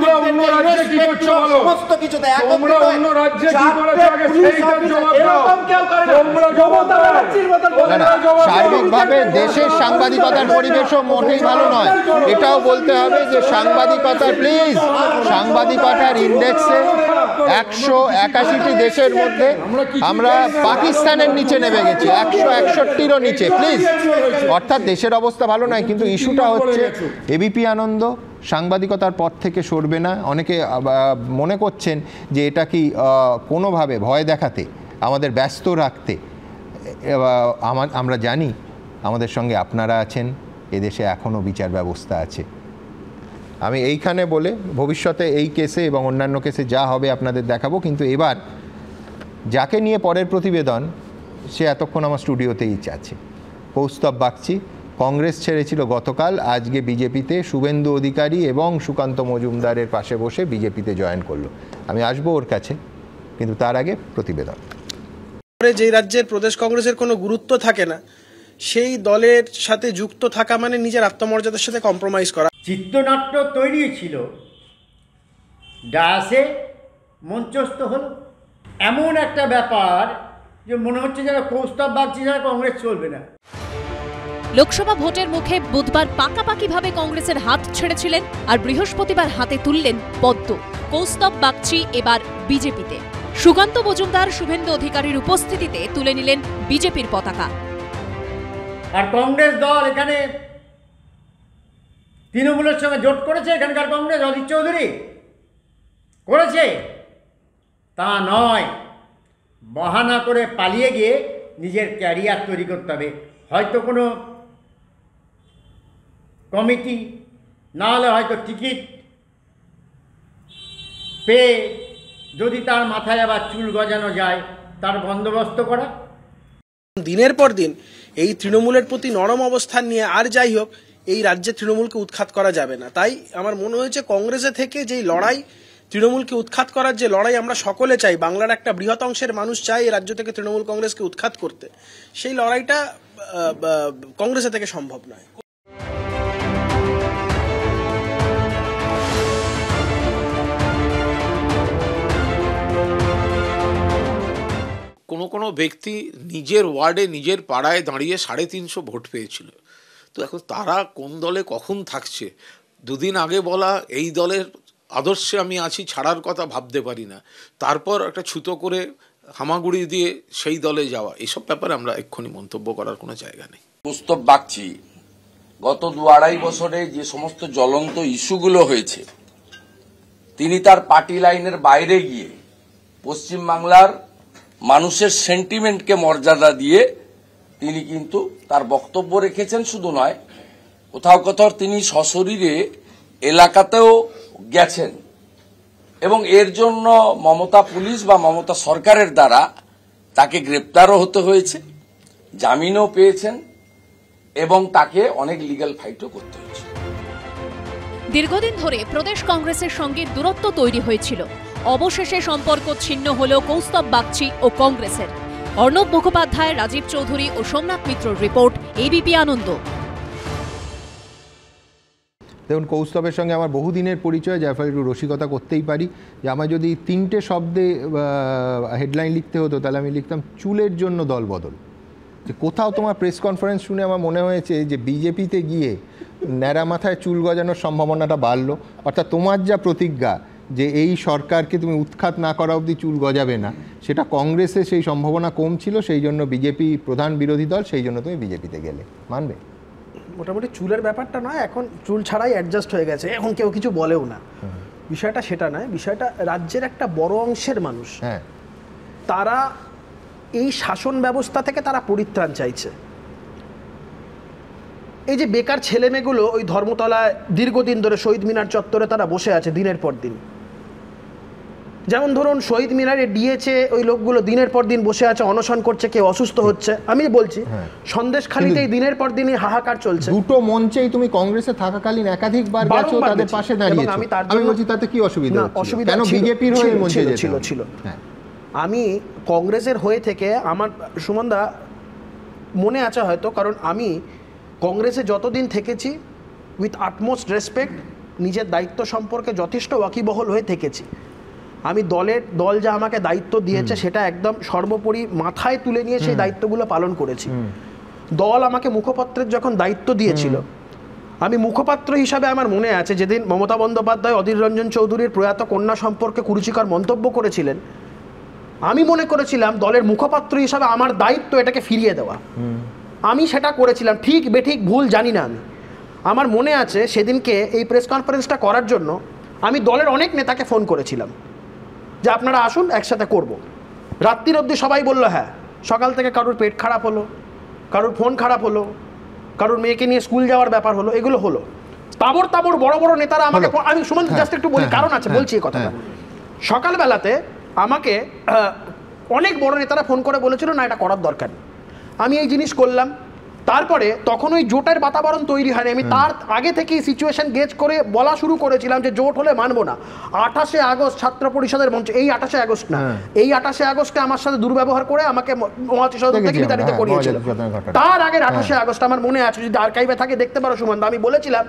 সার্বিকভাবে দেশের সাংবাদিকতার পরিবেশও মোটেই ভালো নয় এটাও বলতে হবে যে সাংবাদিকতা প্লিজ সাংবাদিকতার ইন্ডেক্সে একশো একাশিটি দেশের মধ্যে আমরা পাকিস্তানের নিচে নেমে গেছি একশো একষট্টিরও নিচে প্লিজ অর্থাৎ দেশের অবস্থা ভালো নয় কিন্তু ইস্যুটা হচ্ছে এবিপি আনন্দ সাংবাদিকতার পথ থেকে সরবে না অনেকে মনে করছেন যে এটা কি কোনোভাবে ভয় দেখাতে আমাদের ব্যস্ত রাখতে আমরা জানি আমাদের সঙ্গে আপনারা আছেন এদেশে এখনও বিচার ব্যবস্থা আছে আমি এইখানে বলে ভবিষ্যতে এই কেসে এবং অন্যান্য কেসে যা হবে আপনাদের দেখাবো কিন্তু এবার যাকে নিয়ে পরের প্রতিবেদন সে এতক্ষণ আমার স্টুডিওতেই আছে কৌস্তব বাগচি কংগ্রেস ছেড়েছিল গতকাল আজকে বিজেপিতে শুভেন্দু অধিকারী এবং সুকান্ত মজুমদারের পাশে বসে বিজেপিতে জয়েন করলো আমি আসবো ওর কাছে কিন্তু তার আগে প্রতিবেদন যে রাজ্যের প্রদেশ কংগ্রেসের কোনো গুরুত্ব থাকে না সেই দলের সাথে যুক্ত থাকা মানে নিজের আত্মমর্যাদার সাথে কম্প্রোমাইজ করা চিত্রনাট্য তৈরি ছিল ডাসে মঞ্চস্থ হল এমন একটা ব্যাপার যে মনে হচ্ছে যারা প্রস্তাব বাগছি যারা কংগ্রেস চলবে না লোকসভা ভোটের মুখে বুধবার পাকাপাকিভাবে কংগ্রেসের হাত ছেড়েছিলেন আর বৃহস্পতিবার হাতে তুললেন পদ্ম কৌস্তব বাগচি এবার বিজেপিতে সুকান্ত মজুমদার শুভেন্দু অধিকারীর উপস্থিতিতে তুলে নিলেন বিজেপির পতাকা আর কংগ্রেস দল এখানে তৃণমূলের সঙ্গে জোট করেছে এখানকার কংগ্রেস অজিত চৌধুরী করেছে তা নয় বহানা করে পালিয়ে গিয়ে নিজের ক্যারিয়ার তৈরি করতে হবে হয়তো কোনো কমিটি না হলে হয়তো টিকিট পেয়ে যদি তার মাথায় আবার চুল গজানো যায় তার বন্দোবস্ত করা দিনের পর দিন এই তৃণমূলের প্রতি নরম অবস্থান নিয়ে আর যাই হোক এই রাজ্যে তৃণমূলকে উৎখাত করা যাবে না তাই আমার মনে হয়েছে কংগ্রেসে থেকে যেই লড়াই তৃণমূলকে উৎখাত করার যে লড়াই আমরা সকলে চাই বাংলার একটা বৃহৎ অংশের মানুষ চাই এই রাজ্য থেকে তৃণমূল কংগ্রেসকে উৎখাত করতে সেই লড়াইটা কংগ্রেসে থেকে সম্ভব নয় কোনো কোনো ব্যক্তি নিজের ওয়ার্ডে নিজের পাড়ায় দাঁড়িয়ে সাড়ে তিনশো ভোট পেয়েছিল তো এখন তারা কোন দলে কখন থাকছে দুদিন আগে বলা এই দলের আদর্শে আমি আছি ছাড়ার কথা ভাবতে পারি না তারপর একটা ছুতো করে হামাগুড়ি দিয়ে সেই দলে যাওয়া এসব ব্যাপারে আমরা এক্ষুনি মন্তব্য করার কোনো জায়গা নেই প্রস্তব বাগছি গত দু আড়াই বছরে যে সমস্ত জ্বলন্ত ইস্যুগুলো হয়েছে তিনি তার পার্টি লাইনের বাইরে গিয়ে পশ্চিমবাংলার মানুষের সেন্টিমেন্টকে মর্যাদা দিয়ে তিনি কিন্তু তার বক্তব্য রেখেছেন শুধু নয় কোথাও কোথাও তিনি সশরীরে এলাকাতেও গেছেন এবং এর জন্য মমতা পুলিশ বা মমতা সরকারের দ্বারা তাকে গ্রেপ্তারও হতে হয়েছে জামিনও পেয়েছেন এবং তাকে অনেক লিগাল ফাইটও করতে হয়েছে দীর্ঘদিন ধরে প্রদেশ কংগ্রেসের সঙ্গে দূরত্ব তৈরি হয়েছিল অবশেষে সম্পর্ক ছিন্ন হল কৌস্তব বাগচি ও কংগ্রেসের অর্ণব মুখোপাধ্যায় রাজীব চৌধুরী ও সোমনাথ মিত্রর রিপোর্ট এবিপি আনন্দ দেখুন কৌস্তবের সঙ্গে আমার বহুদিনের পরিচয় যার ফলে একটু রসিকতা করতেই পারি যে আমার যদি তিনটে শব্দে হেডলাইন লিখতে হতো তাহলে আমি লিখতাম চুলের জন্য দল বদল যে কোথাও তোমার প্রেস কনফারেন্স শুনে আমার মনে হয়েছে যে বিজেপিতে গিয়ে ন্যাড়া মাথায় চুল গজানোর সম্ভাবনাটা বাড়লো অর্থাৎ তোমার যা প্রতিজ্ঞা যে এই সরকারকে তুমি উৎখাত না করা অবধি চুল গজাবে না সেটা কংগ্রেসে সেই সম্ভাবনা কম ছিল সেই জন্য বিজেপি প্রধান বিরোধী দল সেই জন্য তুমি বিজেপিতে গেলে মানবে মোটামুটি চুলের ব্যাপারটা নয় এখন চুল ছাড়াই অ্যাডজাস্ট হয়ে গেছে এখন কেউ কিছু বলেও না বিষয়টা সেটা নয় বিষয়টা রাজ্যের একটা বড় অংশের মানুষ হ্যাঁ তারা এই শাসন ব্যবস্থা থেকে তারা পরিত্রাণ চাইছে এই যে বেকার ছেলেমেয়েগুলো ওই ধর্মতলায় দীর্ঘদিন ধরে শহীদ মিনার চত্বরে তারা বসে আছে দিনের পর দিন যেমন ধরুন শহীদ মিনারে ডিএচে ওই লোকগুলো দিনের পর দিন বসে আছে অনশন করছে কেউ অসুস্থ হচ্ছে আমি বলছি হ্যাঁ। সন্দেশ খালিতেই দিনের পর দিনই হাহাকার চলছে দুটো মঞ্চেই তুমি কংগ্রেসে থাকাকালীন একাধিকবার গেছো তাদের পাশে দাঁড়িয়েছো আমি তার জন্য বলছি তাতে কি অসুবিধা অসুবিধা কেন বিজেপির হয়ে মঞ্চে ছিল ছিল হ্যাঁ। আমি কংগ্রেসের হয়ে থেকে আমার সুমনদা মনে আছে হয়তো কারণ আমি কংগ্রেসে যতদিন থেকেছি উইথ আটমোস্ট রেসপেক্ট নিজের দায়িত্ব সম্পর্কে যথেষ্ট ওয়াকিবহল হয়ে থেকেছি আমি দলের দল যা আমাকে দায়িত্ব দিয়েছে সেটা একদম সর্বোপরি মাথায় তুলে নিয়ে সেই দায়িত্বগুলো পালন করেছি দল আমাকে মুখপত্রের যখন দায়িত্ব দিয়েছিল আমি মুখপাত্র হিসাবে আমার মনে আছে যেদিন মমতা বন্দ্যোপাধ্যায় অধীর রঞ্জন চৌধুরীর প্রয়াত কন্যা সম্পর্কে কুরুচিকর মন্তব্য করেছিলেন আমি মনে করেছিলাম দলের মুখপাত্র হিসাবে আমার দায়িত্ব এটাকে ফিরিয়ে দেওয়া আমি সেটা করেছিলাম ঠিক বেঠিক ভুল জানি না আমি আমার মনে আছে সেদিনকে এই প্রেস কনফারেন্সটা করার জন্য আমি দলের অনেক নেতাকে ফোন করেছিলাম যে আপনারা আসুন একসাথে করব। রাত্রির অবধি সবাই বলল হ্যাঁ সকাল থেকে কারোর পেট খারাপ হলো কারোর ফোন খারাপ হলো কারোর মেয়েকে নিয়ে স্কুল যাওয়ার ব্যাপার হলো এগুলো হলো তাবর তাবর বড় বড় নেতারা আমাকে আমি সুমন জাস্ট হ্যাঁ, একটু বলি হ্যাঁ, কারণ আছে হ্যাঁ, বলছি এই কথাটা সকালবেলাতে আমাকে অনেক বড় নেতারা ফোন করে বলেছিল না এটা করার দরকার আমি এই জিনিস করলাম তারপরে তখন ওই জোটের বাতাবরণ তৈরি হয়নি আমি তার আগে থেকেই সিচুয়েশন গেজ করে বলা শুরু করেছিলাম যে জোট হলে মানবো না আঠাশে আগস্ট ছাত্র পরিষদের মঞ্চ এই আঠাশে আগস্ট না হ্যাঁ। এই আঠাশে আগস্টে আমার সাথে দুর্ব্যবহার করে আমাকে মহাতিসদন থেকে বিতাড়িত হ্যাঁ, করিয়েছিল তার আগের আঠাশে হ্যাঁ। আগস্ট আমার মনে আছে যদি আর্কাইভে থাকে দেখতে পারো সুমন্ত আমি বলেছিলাম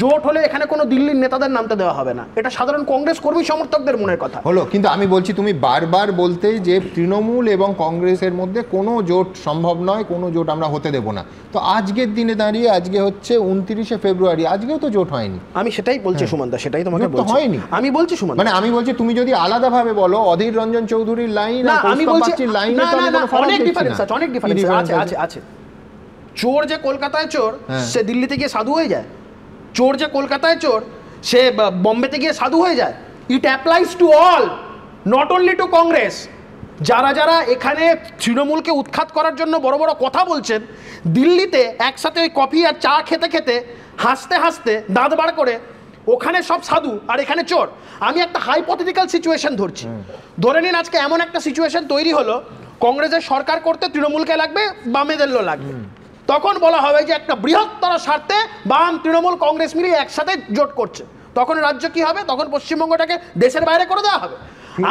জোট হলে এখানে কোনো দিল্লির নেতাদের নামতে দেওয়া হবে না এটা সাধারণ কংগ্রেস কর্মী সমর্থকদের মনের কথা হলো কিন্তু আমি বলছি তুমি বারবার বলতে যে তৃণমূল এবং কংগ্রেসের মধ্যে কোনো জোট সম্ভব নয় কোনো জোট আমরা হতে দেব না তো আজকের দিনে দাঁড়িয়ে আজকে হচ্ছে উনত্রিশে ফেব্রুয়ারি আজকেও তো জোট হয়নি আমি সেটাই বলছি হ্যাঁ। দা সেটাই তোমাকে বলছি হয়নি আমি বলছি সুমান মানে আমি বলছি তুমি যদি ভাবে বলো অধীর রঞ্জন চৌধুরীর লাইন আমি বলছি লাইন অনেক ডিফারেন্স অনেক ডিফারেন্স আছে আছে আছে চোর যে কলকাতায় চোর হ্যাঁ। সে দিল্লিতে গিয়ে সাধু হয়ে যায় চোর যে কলকাতায় চোর সে বম্বেতে গিয়ে সাধু হয়ে যায় it applies to all not only to Congress যারা যারা এখানে তৃণমূলকে উৎখাত করার জন্য বড় বড় কথা বলছেন দিল্লিতে একসাথে ওই কফি আর চা খেতে খেতে হাসতে হাসতে দাঁত বার করে ওখানে সব সাধু আর এখানে চোর আমি একটা হাইপোথেটিক্যাল সিচুয়েশন ধরছি ধরে নিন আজকে এমন একটা সিচুয়েশন তৈরি হলো কংগ্রেসের সরকার করতে তৃণমূলকে লাগবে বামেদেরও লাগবে তখন বলা হবে যে একটা বৃহত্তর স্বার্থে বাম তৃণমূল কংগ্রেস মিলিয়ে একসাথে জোট করছে তখন রাজ্য কি হবে তখন পশ্চিমবঙ্গটাকে দেশের বাইরে করে দেওয়া হবে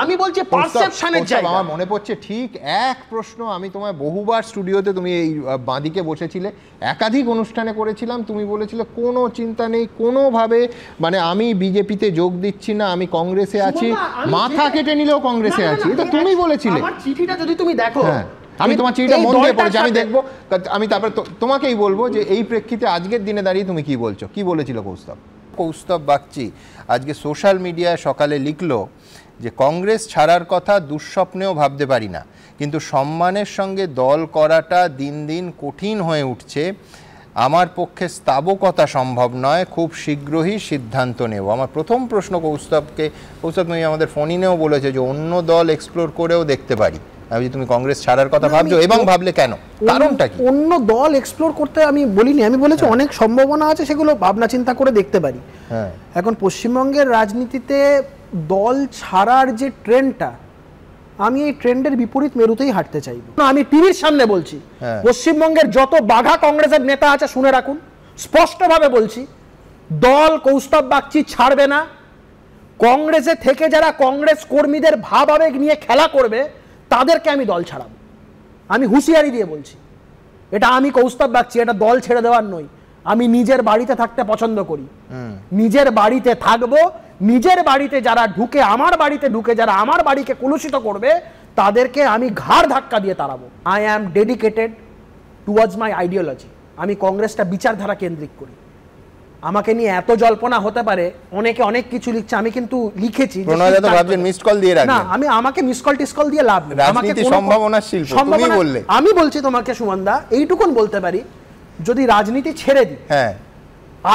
আমি বলছি পারসেপশনের জায়গা আমার মনে পড়ছে ঠিক এক প্রশ্ন আমি তোমায় বহুবার স্টুডিওতে তুমি এই বাঁদিকে বসেছিলে একাধিক অনুষ্ঠানে করেছিলাম তুমি বলেছিলে কোনো চিন্তা নেই কোনোভাবে মানে আমি বিজেপিতে যোগ দিচ্ছি না আমি কংগ্রেসে আছি মাথা কেটে নিলেও কংগ্রেসে আছি এটা তুমি বলেছিলে চিঠিটা যদি তুমি দেখো হ্যাঁ আমি তোমার চিঠিটা মন দিয়ে পড়েছি আমি দেখবো আমি তারপরে তোমাকেই বলবো যে এই প্রেক্ষিতে আজকের দিনে দাঁড়িয়ে তুমি কি বলছো কি বলেছিল কৌস্তব কৌস্তব বাগচি আজকে সোশ্যাল মিডিয়ায় সকালে লিখল যে কংগ্রেস ছাড়ার কথা দুঃস্বপ্নেও ভাবতে পারি না কিন্তু সম্মানের সঙ্গে দল করাটা দিন দিন কঠিন হয়ে উঠছে আমার পক্ষে স্থাবকতা সম্ভব নয় খুব শীঘ্রই সিদ্ধান্ত নেব আমার প্রথম প্রশ্ন কৌস্তবকে কৌস্তব তুমি আমাদের ফোনিনেও বলেছে যে অন্য দল এক্সপ্লোর করেও দেখতে পারি আমি তুমি কংগ্রেস ছাড়ার কথা ভাবছো এবং ভাবলে কেন কারণটা কি অন্য দল এক্সপ্লোর করতে আমি বলিনি আমি বলেছি হ্যাঁ। অনেক সম্ভাবনা আছে সেগুলো ভাবনা চিন্তা করে দেখতে পারি হ্যাঁ। এখন পশ্চিমবঙ্গের রাজনীতিতে দল ছাড়ার যে ট্রেন্ডটা আমি এই ট্রেন্ডের বিপরীত মেরুতেই হাঁটতে চাইব আমি টিভির সামনে বলছি হ্যাঁ। পশ্চিমবঙ্গের যত বাঘা কংগ্রেসের নেতা আছে শুনে রাখুন স্পষ্টভাবে বলছি দল কৌস্তব বাগচি ছাড়বে না কংগ্রেসে থেকে যারা কংগ্রেস কর্মীদের ভাব আবেগ নিয়ে খেলা করবে তাদেরকে আমি দল ছাড়াবো আমি হুঁশিয়ারি দিয়ে বলছি এটা আমি কৌস্তব রাখছি এটা দল ছেড়ে দেওয়ার নই আমি নিজের বাড়িতে থাকতে পছন্দ করি নিজের বাড়িতে থাকবো নিজের বাড়িতে যারা ঢুকে আমার বাড়িতে ঢুকে যারা আমার বাড়িকে কলুষিত করবে তাদেরকে আমি ঘাড় ধাক্কা দিয়ে তাড়াবো I am dedicated towards my ideology আমি কংগ্রেসটা বিচারধারা কেন্দ্রিক করি আমাকে নিয়ে এত জল্পনা হতে পারে অনেকে অনেক কিছু লিখছে আমি কিন্তু লিখেছি কল আমি আমাকে মিস কল কল দিয়ে লাভ নেই সম্ভাবনা শিল্প তুমি বললে আমি বলছি তোমাকে সুমনদা এইটুকুন বলতে পারি যদি রাজনীতি ছেড়ে দিই হ্যাঁ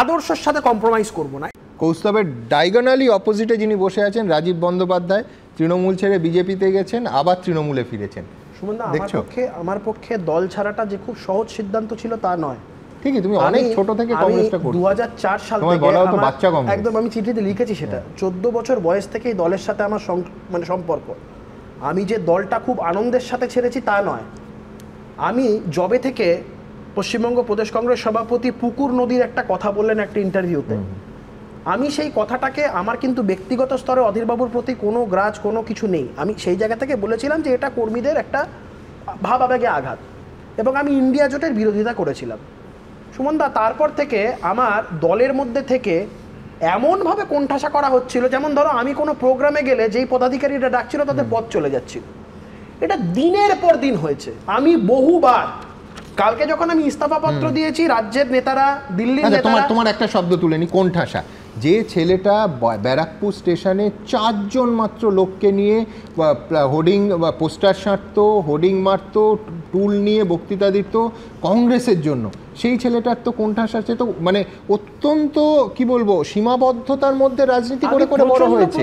আদর্শের সাথে কম্প্রোমাইজ করব না কৌস্তবের ডায়গোনালি অপোজিটে যিনি বসে আছেন রাজীব বন্দ্যোপাধ্যায় তৃণমূল ছেড়ে বিজেপিতে গেছেন আবার তৃণমূলে ফিরেছেন সুমনদা আমার পক্ষে আমার পক্ষে দল ছাড়াটা যে খুব সহজ সিদ্ধান্ত ছিল তা নয় ঠিকই তুমি অনেক ছোট থেকে কংগ্রেসটা করছো 2004 সাল থেকে বলা হতো বাচ্চা কংগ্রেস একদম আমি চিঠিতে লিখেছি সেটা 14 বছর বয়স থেকেই দলের সাথে আমার মানে সম্পর্ক আমি যে দলটা খুব আনন্দের সাথে ছেড়েছি তা নয় আমি জবে থেকে পশ্চিমবঙ্গ প্রদেশ কংগ্রেস সভাপতি পুকুর নদীর একটা কথা বললেন একটা ইন্টারভিউতে আমি সেই কথাটাকে আমার কিন্তু ব্যক্তিগত স্তরে অধীরবাবুর প্রতি কোনো গ্রাজ কোনো কিছু নেই আমি সেই জায়গা থেকে বলেছিলাম যে এটা কর্মীদের একটা ভাব আবেগে আঘাত এবং আমি ইন্ডিয়া জোটের বিরোধিতা করেছিলাম সুমনদা তারপর থেকে আমার দলের মধ্যে থেকে এমনভাবে কোণঠাসা করা হচ্ছিল যেমন ধরো আমি কোনো প্রোগ্রামে গেলে যেই পদাধিকারীরা ডাকছিল তাদের পথ চলে যাচ্ছিল এটা দিনের পর দিন হয়েছে আমি বহুবার কালকে যখন আমি ইস্তফাপত্র দিয়েছি রাজ্যের নেতারা দিল্লির আচ্ছা, তোমার তোমার একটা শব্দ তুলে নি কোণঠাসা যে ছেলেটা ব্যারাকপুর স্টেশনে চারজন মাত্র লোককে নিয়ে হোর্ডিং পোস্টার সাঁটত হোর্ডিং মারত টুল নিয়ে বক্তৃতা দিত কংগ্রেসের জন্য সেই ছেলেটার তো কোণঠাস আছে তো মানে অত্যন্ত কি বলবো সীমাবদ্ধতার মধ্যে রাজনীতি করে করে বড় হয়েছে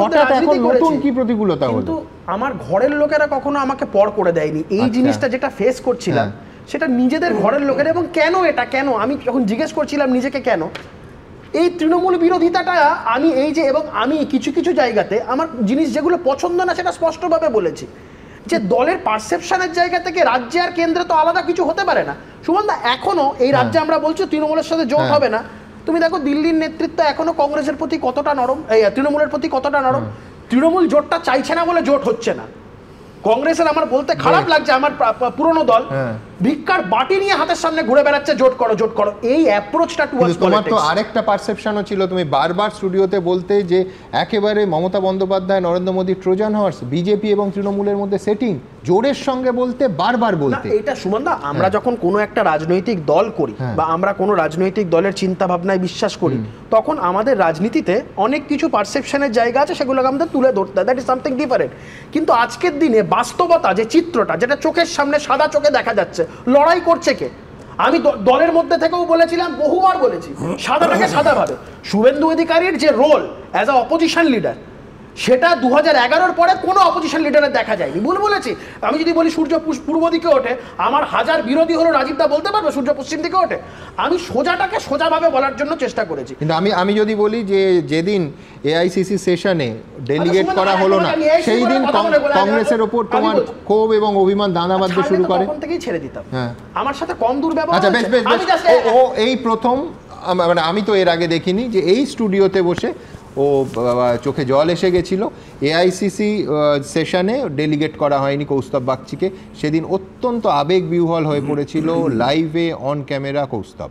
হঠাৎ নতুন কি প্রতিকূলতা হলো আমার ঘরের লোকেরা কখনো আমাকে পর করে দেয়নি এই আচ্ছা। জিনিসটা যেটা ফেস করছিলাম হ্যাঁ। সেটা নিজেদের ঘরের লোকেরা এবং কেন এটা কেন আমি যখন জিজ্ঞেস করছিলাম নিজেকে কেন এই তৃণমূল বিরোধিতাটা আমি এই যে এবং আমি কিছু কিছু জায়গাতে আমার জিনিস যেগুলো পছন্দ না সেটা স্পষ্টভাবে বলেছি যে দলের পারসেপশনের জায়গা থেকে রাজ্যে আর কেন্দ্রে তো আলাদা কিছু হতে পারে না সুমনদা এখনো এই রাজ্যে হ্যাঁ। আমরা বলছি তৃণমূলের সাথে জোট হ্যাঁ। হবে না তুমি দেখো দিল্লির নেতৃত্ব এখনো কংগ্রেসের প্রতি কতটা নরম তৃণমূলের প্রতি কতটা নরম হ্যাঁ। তৃণমূল জোটটা চাইছে না বলে জোট হচ্ছে না কংগ্রেসের আমার বলতে খারাপ লাগছে আমার পুরনো দল হ্যাঁ। ভিক্ষার বাটি নিয়ে হাতের সামনে ঘুরে বেড়াচ্ছে জোট করো জোট করো এই অ্যাপ্রোচটা টুয়ার্ডস তোমার তো আরেকটা পারসেপশনও ছিল তুমি বারবার স্টুডিওতে বলতে যে একেবারে Mamata Bandyopadhyay Narendra Modi Trojan horse BJP এবং তৃণমূলের মধ্যে সেটিং জোরের সঙ্গে বলতে বারবার বলতে এটা সুমনদা আমরা হ্যাঁ। যখন কোনো একটা রাজনৈতিক দল করি হ্যাঁ। বা আমরা কোনো রাজনৈতিক দলের চিন্তা ভাবনায় বিশ্বাস করি তখন আমাদের রাজনীতিতে অনেক কিছু পারসেপশনের জায়গা আছে সেগুলোকে আমাদের তুলে ধরতে দ্যাট ইজ সামথিং ডিফারেন্ট কিন্তু আজকের দিনে বাস্তবতা যে চিত্রটা যেটা চোখের সামনে সাদা চোখে দেখা যাচ্ছে লড়াই করছে কে আমি দলের মধ্যে থেকেও বলেছিলাম বহুবার বলেছি সাদাটাকে সাদা ভাবে শুভেন্দু অধিকারীর যে রোল অ্যাজ অপোজিশন লিডার সেটা দু হাজার পরে কোনো অপোজিশন লিডারের দেখা যায়নি ভুল বলেছি আমি যদি বলি সূর্য পূর্ব দিকে ওঠে আমার হাজার বিরোধী হলো রাজীবদা বলতে পারবে সূর্য পশ্চিম দিকে ওঠে আমি সোজাটাকে সোজাভাবে বলার জন্য চেষ্টা করেছি কিন্তু আমি আমি যদি বলি যে যেদিন এআইসিসি সেশনে ডেলিগেট করা হলো না সেই দিন কংগ্রেসের ওপর তোমার ক্ষোভ এবং অভিমান দানা আচ্ছা, বাঁধতে শুরু করে থেকেই ছেড়ে দিতাম হ্যাঁ। আমার সাথে কম দুর্ব্যবহার আচ্ছা বেশ বেশ ও এই প্রথম মানে আমি তো এর আগে দেখিনি যে এই স্টুডিওতে বসে ও চোখে জল এসে গেছিল এআইসিসি সেশনে ডেলিগেট করা হয়নি কৌস্তব বাগচিকে সেদিন অত্যন্ত আবেগ বিহ্বল হয়ে পড়েছিল লাইভে অন ক্যামেরা কৌস্তব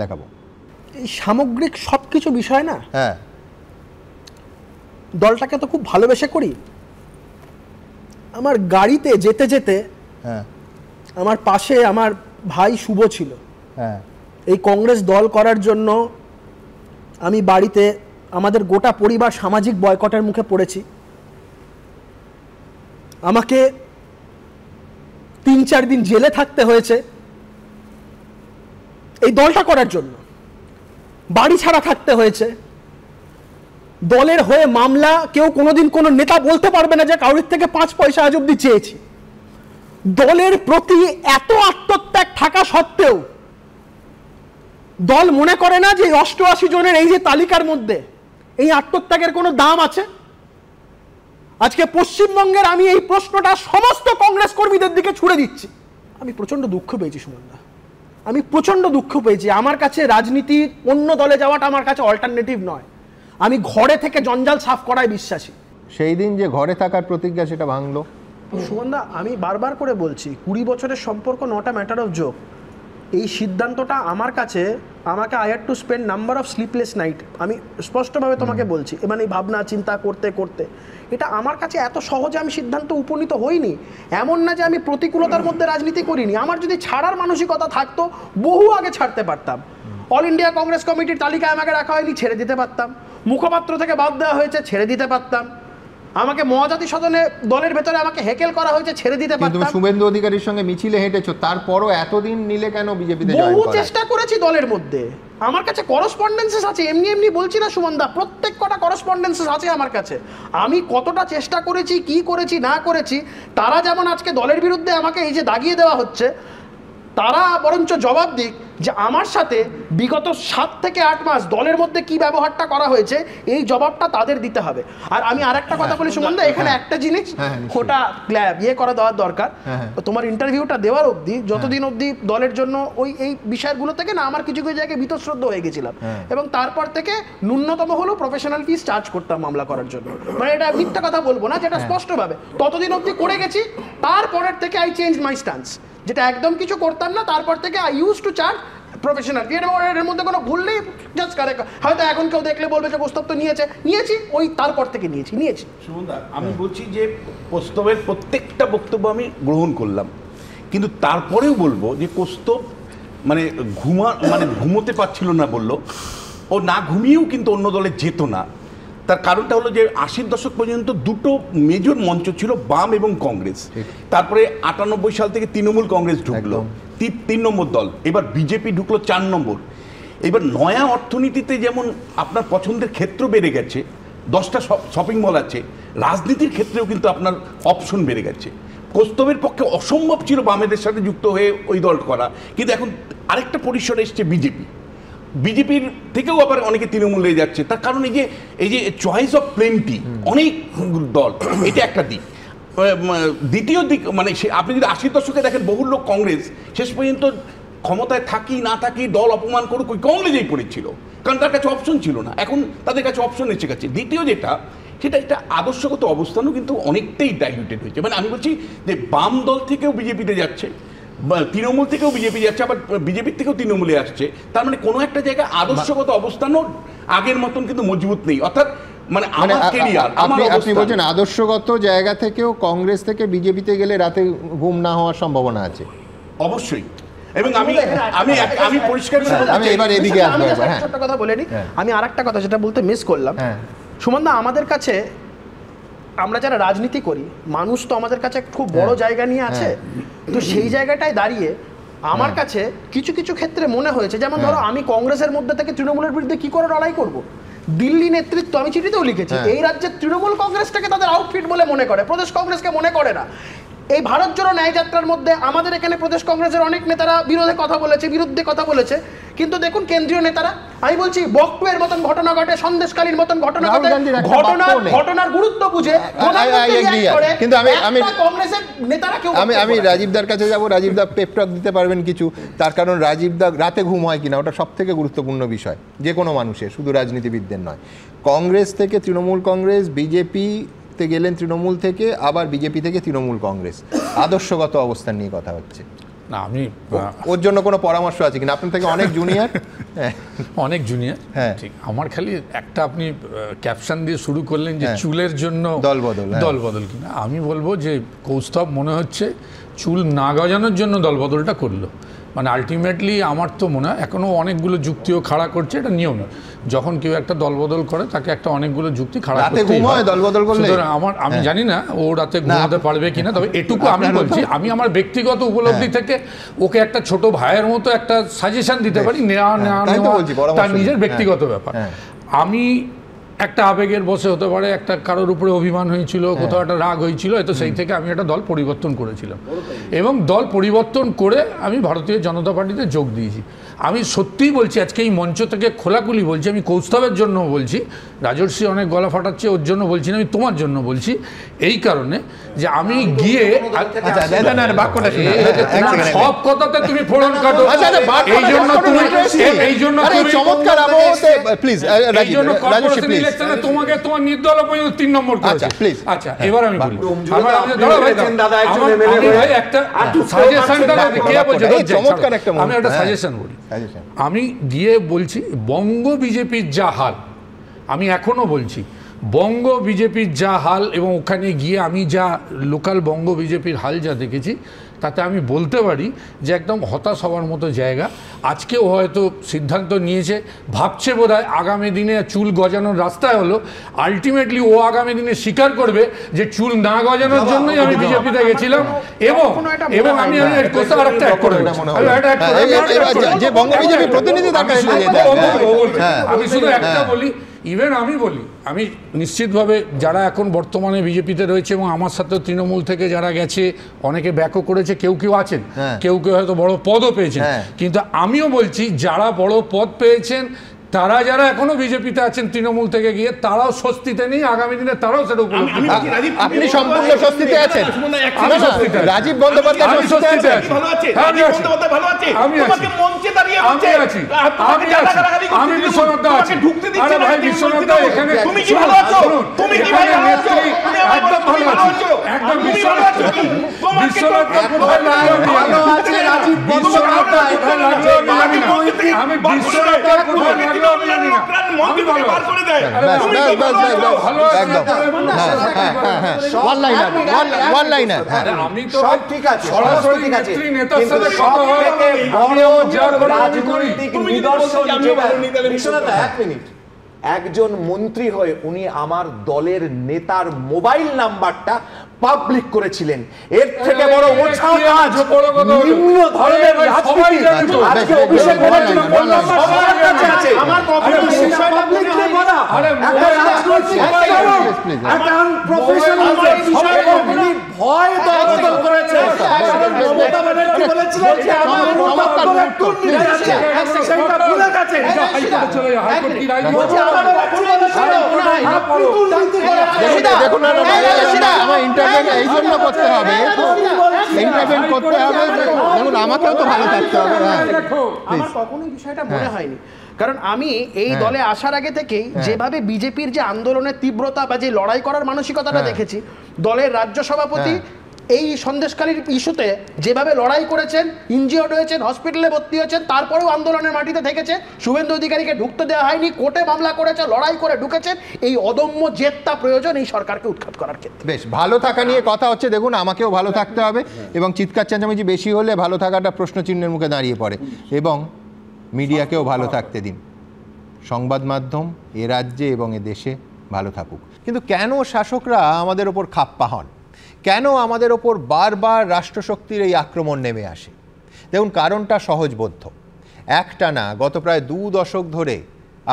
দেখাবো সামগ্রিক সব কিছু বিষয় না হ্যাঁ দলটাকে তো খুব ভালোবেসে করি আমার গাড়িতে যেতে যেতে হ্যাঁ আমার পাশে আমার ভাই শুভ ছিল হ্যাঁ এই কংগ্রেস দল করার জন্য আমি বাড়িতে আমাদের গোটা পরিবার সামাজিক বয়কটের মুখে পড়েছি আমাকে তিন চার দিন জেলে থাকতে হয়েছে এই দলটা করার জন্য বাড়ি ছাড়া থাকতে হয়েছে দলের হয়ে মামলা কেউ কোনোদিন কোনো নেতা বলতে পারবে না যে কাউরির থেকে পাঁচ পয়সা আজ অব্দি চেয়েছি দলের প্রতি এত আত্মত্যাগ থাকা সত্ত্বেও দল মনে করে না যে অষ্টআশি জনের এই যে তালিকার মধ্যে এই আত্মত্যাগের কোনো দাম আছে আজকে পশ্চিমবঙ্গের আমি এই প্রশ্নটা সমস্ত কংগ্রেস কর্মীদের দিকে ছুড়ে দিচ্ছি আমি প্রচণ্ড দুঃখ পেয়েছি সুমনদা আমি প্রচণ্ড দুঃখ পেয়েছি আমার কাছে রাজনীতির অন্য দলে যাওয়াটা আমার কাছে অল্টারনেটিভ নয় আমি ঘরে থেকে জঞ্জাল সাফ করায় বিশ্বাসী সেই দিন যে ঘরে থাকার প্রতিজ্ঞা সেটা ভাঙলো সুমনদা আমি বারবার করে বলছি কুড়ি বছরের সম্পর্ক নটা ম্যাটার অফ জোক এই সিদ্ধান্তটা আমার কাছে আমাকে I had to spend number of sleepless night আমি স্পষ্টভাবে তোমাকে বলছি মানে এই ভাবনা চিন্তা করতে করতে এটা আমার কাছে এত সহজে আমি সিদ্ধান্ত উপনীত হইনি এমন না যে আমি প্রতিকূলতার মধ্যে রাজনীতি করিনি আমার যদি ছাড়ার মানসিকতা থাকতো বহু আগে ছাড়তে পারতাম অল ইন্ডিয়া কংগ্রেস কমিটির তালিকায় আমাকে রাখা হয়নি ছেড়ে দিতে পারতাম মুখপাত্র থেকে বাদ দেওয়া হয়েছে ছেড়ে দিতে পারতাম আমাকে মহাজাতি সদনে দলের ভেতরে আমাকে হেকেল করা হয়েছে ছেড়ে দিতে পারতাম তুমি শুভেন্দু অধিকারীর সঙ্গে মিছিলে হেঁটেছো তারপরও এতদিন নিলে কেন বিজেপিতে জয়েন বহু চেষ্টা করেছি দলের মধ্যে আমার কাছে করসপন্ডেন্সেস আছে এমনি এমনি বলছি না সুমনদা প্রত্যেক কটা করসপন্ডেন্সেস আছে আমার কাছে আমি কতটা চেষ্টা করেছি কি করেছি না করেছি তারা যেমন আজকে দলের বিরুদ্ধে আমাকে এই যে দাগিয়ে দেওয়া হচ্ছে তারা বরঞ্চ জবাব দিক যে আমার সাথে বিগত সাত থেকে আট মাস দলের মধ্যে কি ব্যবহারটা করা হয়েছে এই জবাবটা তাদের দিতে হবে আর আমি আর একটা কথা বলি সুমন্দা হ্যাঁ, এখানে হ্যাঁ। একটা জিনিস হ্যাঁ, ওটা ইয়ে করা দেওয়ার দরকার তোমার ইন্টারভিউটা দেওয়ার অবধি যতদিন অবধি দলের জন্য ওই এই বিষয়গুলো থেকে না আমার কিছু কিছু জায়গায় বিতশ্রদ্ধ হয়ে গেছিলাম এবং তারপর থেকে ন্যূনতম হলো প্রফেশনাল ফিস চার্জ করতাম মামলা করার জন্য মানে এটা মিথ্যা কথা বলবো না যেটা স্পষ্টভাবে ততদিন অবধি করে গেছি তারপরের থেকে আই চেঞ্জ মাই স্ট্যান্স যেটা একদম কিছু করতাম না তারপর থেকে I use to charge professional এর মধ্যে কোনো ভুল নেই জাস্ট কারেক্ট হয়তো এখন কেউ দেখলে বলবে যে প্রস্তাব তো নিয়েছে নিয়েছি ওই তারপর থেকে নিয়েছি নিয়েছি আমি বলছি যে প্রস্তাবের প্রত্যেকটা বক্তব্য আমি গ্রহণ করলাম কিন্তু তারপরেও বলবো যে কোস্তব মানে ঘুমা মানে ঘুমোতে পারছিল না বললো ও না ঘুমিয়েও কিন্তু অন্য দলে যেত না তার কারণটা হলো যে আশির দশক পর্যন্ত দুটো মেজর মঞ্চ ছিল বাম এবং কংগ্রেস তারপরে আটানব্বই সাল থেকে তৃণমূল কংগ্রেস ঢুকলো তিন নম্বর দল এবার বিজেপি ঢুকলো চার নম্বর এবার নয়া অর্থনীতিতে যেমন আপনার পছন্দের ক্ষেত্র বেড়ে গেছে দশটা শপিং মল আছে রাজনীতির ক্ষেত্রেও কিন্তু আপনার অপশন বেড়ে গেছে প্রস্তবের পক্ষে অসম্ভব ছিল বামেদের সাথে যুক্ত হয়ে ওই দল করা কিন্তু এখন আরেকটা পরিসরে এসছে বিজেপি বিজেপির থেকেও আবার অনেকে তৃণমূলে যাচ্ছে তার কারণ এই যে এই যে চয়েস অফ প্লেনটি অনেক দল এটা একটা দিক দ্বিতীয় দিক মানে আপনি যদি আশির দশকে দেখেন বহু লোক কংগ্রেস শেষ পর্যন্ত ক্ষমতায় থাকি না থাকি দল অপমান করুক ওই কংগ্রেসেই পড়েছিল কারণ তার কাছে অপশন ছিল না এখন তাদের কাছে অপশন এসে গেছে দ্বিতীয় যেটা সেটা একটা আদর্শগত অবস্থানও কিন্তু অনেকটাই ডাইলুটেড হয়েছে মানে আমি বলছি যে বাম দল থেকেও বিজেপিতে যাচ্ছে তৃণমূল থেকেও বিজেপি যাচ্ছে আবার বিজেপির থেকেও তৃণমূলে আসছে তার মানে কোনো একটা জায়গায় আদর্শগত অবস্থানও আগের মতন কিন্তু মজবুত নেই অর্থাৎ মানে মানে আদর্শগত জায়গা থেকেও কংগ্রেস থেকে বিজেপিতে গেলে রাতে ঘুম না হওয়ার সম্ভাবনা আছে অবশ্যই এবং আমি আমি আমি পরিষ্কার আমি এবার এদিকে আসবো কথা বলে নি হ্যাঁ। আমি আরেকটা কথা সেটা বলতে মিস করলাম হ্যাঁ। সুমনদা আমাদের কাছে আমরা যারা রাজনীতি করি মানুষ তো আমাদের কাছে খুব বড় হ্যাঁ। জায়গা নিয়ে আছে হ্যাঁ। তো সেই জায়গাটায় দাঁড়িয়ে আমার হ্যাঁ। কাছে কিছু কিছু ক্ষেত্রে মনে হয়েছে যেমন ধরো আমি কংগ্রেসের মধ্যে থেকে তৃণমূলের বিরুদ্ধে কি করে লড়াই করব। দিল্লি নেতৃত্ব আমি চিঠিতেও লিখেছি এই রাজ্যের তৃণমূল কংগ্রেসটাকে তাদের আউটফিট বলে মনে করে প্রদেশ কংগ্রেসকে মনে করে না এই ভারত জোড়ো ন্যায়যাত্রার মধ্যে আমাদের এখানে প্রদেশ কংগ্রেসের অনেক নেতারা বিরোধে কথা বলেছে বিরুদ্ধে কথা বলেছে কিন্তু দেখুন কেন্দ্রীয় নেতারা আমি বলছি বক্তব্যের মতন ঘটনা ঘটে সন্দেশকালীন মতন ঘটনা ঘটে ঘটনা ঘটনার গুরুত্ব বুঝে কিন্তু আমি আমি কংগ্রেসের নেতারা কেউ আমি আমি রাজীবদার কাছে যাব রাজীবদা পেপটক দিতে পারবেন কিছু তার কারণ রাজীবদা রাতে ঘুম হয় কিনা ওটা সব থেকে গুরুত্বপূর্ণ বিষয় যে কোনো মানুষের শুধু রাজনীতিবিদদের নয় কংগ্রেস থেকে তৃণমূল কংগ্রেস বিজেপি করতে গেলেন তৃণমূল থেকে আবার বিজেপি থেকে তৃণমূল কংগ্রেস আদর্শগত অবস্থান নিয়ে কথা হচ্ছে না আমি ওর জন্য কোনো পরামর্শ আছে কিনা আপনার থেকে অনেক জুনিয়র অনেক জুনিয়র হ্যাঁ ঠিক আমার খালি একটা আপনি ক্যাপশন দিয়ে শুরু করলেন যে হ্যাঁ। চুলের জন্য দলবদল হ্যাঁ। দলবদল কিনা আমি বলবো যে কৌস্তব মনে হচ্ছে চুল না গজানোর জন্য দলবদলটা করলো মানে আলটিমেটলি আমার তো মনে হয় এখনও অনেকগুলো যুক্তিও খাড়া করছে এটা নিয়ম যখন কেউ একটা দলবদল করে তাকে একটা অনেকগুলো যুক্তি খাড়া রাতে দলবদল করলে আমার আমি হ্যাঁ। জানি না ও রাতে ঘুমাতে পারবে কিনা তবে এটুকু আমি বলছি আমি আমার ব্যক্তিগত উপলব্ধি হ্যাঁ। থেকে ওকে একটা ছোট ভাইয়ের মতো একটা সাজেশন দিতে পারি নেওয়া হ্যাঁ, নেওয়া নেওয়া তার নিজের ব্যক্তিগত ব্যাপার আমি একটা আবেগের বসে হতে পারে একটা কারোর উপরে অভিমান হয়েছিল হ্যাঁ। কোথাও একটা রাগ হয়েছিল হয়তো সেই থেকে আমি একটা দল পরিবর্তন করেছিলাম এবং দল পরিবর্তন করে আমি ভারতীয় জনতা পার্টিতে যোগ দিয়েছি আমি সত্যিই বলছি আজকে এই মঞ্চ থেকে খোলাকুলি বলছি আমি কৌস্তবের জন্য বলছি রাজর্ষি অনেক গলা ফাটাচ্ছে ওর জন্য বলছি না আমি তোমার জন্য বলছি এই কারণে যে আমি গিয়ে আচ্ছা, সব কথাতে তুমি ফোড়ন কাটো আচ্ছা, আচ্ছা, এই জন্য তুমি এই জন্য চমৎকার প্লিজ এই জন্য ইলেকশনে তোমাকে তোমার নির্দল পর্যন্ত তিন নম্বর আচ্ছা প্লিজ আচ্ছা হ্যাঁ, এবার আমি আমি একটা সাজেশন হ্যাঁ। বলি আমি গিয়ে বলছি বঙ্গ বিজেপির যা হাল আমি এখনো বলছি বঙ্গ বিজেপির যা হাল এবং ওখানে গিয়ে আমি যা লোকাল বঙ্গ বিজেপির হাল যা দেখেছি তাতে আমি বলতে পারি যে একদম হতাশ হওয়ার মতো জায়গা আজকেও হয়তো সিদ্ধান্ত নিয়েছে ভাবছে বোধ আগামী দিনে চুল গজানোর রাস্তায় হলো আলটিমেটলি ও আগামী দিনে স্বীকার করবে যে চুল না গজানোর জন্যই আমি বিজেপিতে গেছিলাম এবং এবং আমি হ্যাঁ, হ্যাঁ। আমি শুধু হ্যাঁ। একটা বলি ইভেন আমি বলি আমি নিশ্চিতভাবে যারা এখন বর্তমানে বিজেপিতে রয়েছে এবং আমার সাথে তৃণমূল থেকে যারা গেছে অনেকে ব্যাকও করেছে কেউ কেউ আছেন হ্যাঁ। কেউ কেউ হয়তো বড় পদও পেয়েছেন হ্যাঁ। কিন্তু আমিও বলছি যারা বড় পদ পেয়েছেন তারা যারা এখনো বিজেপিতে আছেন তৃণমূল থেকে গিয়ে তারাও স্বস্তিতে নেই আগামী দিনে তারাও সেটা আপনি সম্পূর্ণ স্বস্তিতে আছেন রাজীব বন্দ্যোপাধ্যায় আমি বিশ্বনাথ এখানে একদম ভালো একদম বিশ্বনাথ বিশ্বনাথ আমি বিশ্বনাথ রাজনৈতিক নিদর্শন একজন মন্ত্রী হয়ে উনি আমার দলের নেতার মোবাইল নাম্বারটা পাবলিক করেছিলেন এর থেকে বড় ওছা কাজ নিম্ন ধরনের রাজনীতি আজকে অভিষেক কাছে আছে আমার পাবলিক একটা একটা ভয় দখল করেছে মমতা ব্যানার্জি বলেছিলেন যে আমার মমতা আছে সেটা ভুলে গেছে আপনি দুর্নীতি দেখুন না এই জন্য করতে হবে করতে আচ্ছা, হবে আচ্ছা, আচ্ছা, দেখুন আমাকেও তো ভালো থাকতে হবে হ্যাঁ। আমার বিষয়টা মনে হ্যাঁ। হয়নি কারণ আমি এই হ্যাঁ। দলে আসার আগে থেকেই যেভাবে বিজেপির যে আন্দোলনের তীব্রতা বা যে লড়াই করার মানসিকতাটা দেখেছি দলের রাজ্য সভাপতি এই সন্দেশকালীর ইস্যুতে যেভাবে লড়াই করেছেন ইনজিওর হয়েছেন হসপিটালে ভর্তি হয়েছেন তারপরেও আন্দোলনের মাটিতে থেকেছে শুভেন্দু অধিকারীকে ঢুকতে দেওয়া হয়নি কোর্টে মামলা করেছে লড়াই করে ঢুকেছেন এই অদম্য জেদটা প্রয়োজন এই সরকারকে উৎখাত করার ক্ষেত্রে বেশ ভালো থাকা নিয়ে কথা হচ্ছে দেখুন আমাকেও ভালো থাকতে হবে এবং চিৎকার চেঁচামেচি বেশি হলে ভালো থাকাটা প্রশ্নচিহ্নের মুখে দাঁড়িয়ে পড়ে এবং মিডিয়াকেও ভালো থাকতে দিন সংবাদ মাধ্যম এ রাজ্যে এবং এ দেশে ভালো থাকুক কিন্তু কেন শাসকরা আমাদের ওপর খাপ্পা হন কেন আমাদের ওপর বারবার রাষ্ট্রশক্তির এই আক্রমণ নেমে আসে দেখুন কারণটা সহজবোধ্য একটানা গত প্রায় দু দশক ধরে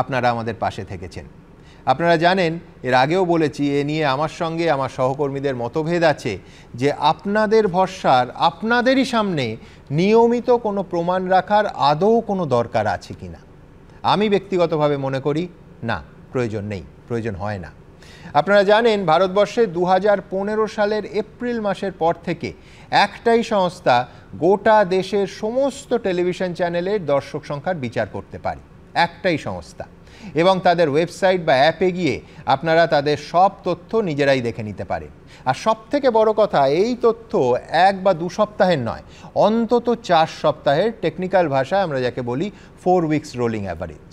আপনারা আমাদের পাশে থেকেছেন আপনারা জানেন এর আগেও বলেছি এ নিয়ে আমার সঙ্গে আমার সহকর্মীদের মতভেদ আছে যে আপনাদের ভরসার আপনাদেরই সামনে নিয়মিত কোনো প্রমাণ রাখার আদৌ কোনো দরকার আছে কি না আমি ব্যক্তিগতভাবে মনে করি না প্রয়োজন নেই প্রয়োজন হয় না আপনারা জানেন ভারতবর্ষে দু সালের এপ্রিল মাসের পর থেকে একটাই সংস্থা গোটা দেশের সমস্ত টেলিভিশন চ্যানেলের দর্শক সংখ্যার বিচার করতে পারে একটাই সংস্থা এবং তাদের ওয়েবসাইট বা অ্যাপে গিয়ে আপনারা তাদের সব তথ্য নিজেরাই দেখে নিতে পারেন আর সব থেকে বড় কথা এই তথ্য এক বা দু সপ্তাহের নয় অন্তত চার সপ্তাহের টেকনিক্যাল ভাষায় আমরা যাকে বলি ফোর উইকস রোলিং অ্যাভারেজ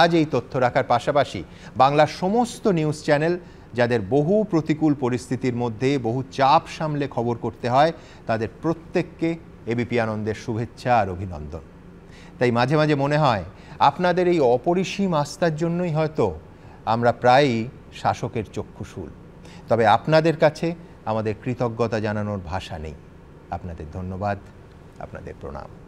আজ এই তথ্য রাখার পাশাপাশি বাংলার সমস্ত নিউজ চ্যানেল যাদের বহু প্রতিকূল পরিস্থিতির মধ্যে বহু চাপ সামলে খবর করতে হয় তাদের প্রত্যেককে এবিপি আনন্দের শুভেচ্ছা আর অভিনন্দন তাই মাঝে মাঝে মনে হয় আপনাদের এই অপরিসীম আস্থার জন্যই হয়তো আমরা প্রায়ই শাসকের চক্ষুশূল তবে আপনাদের কাছে আমাদের কৃতজ্ঞতা জানানোর ভাষা নেই আপনাদের ধন্যবাদ আপনাদের প্রণাম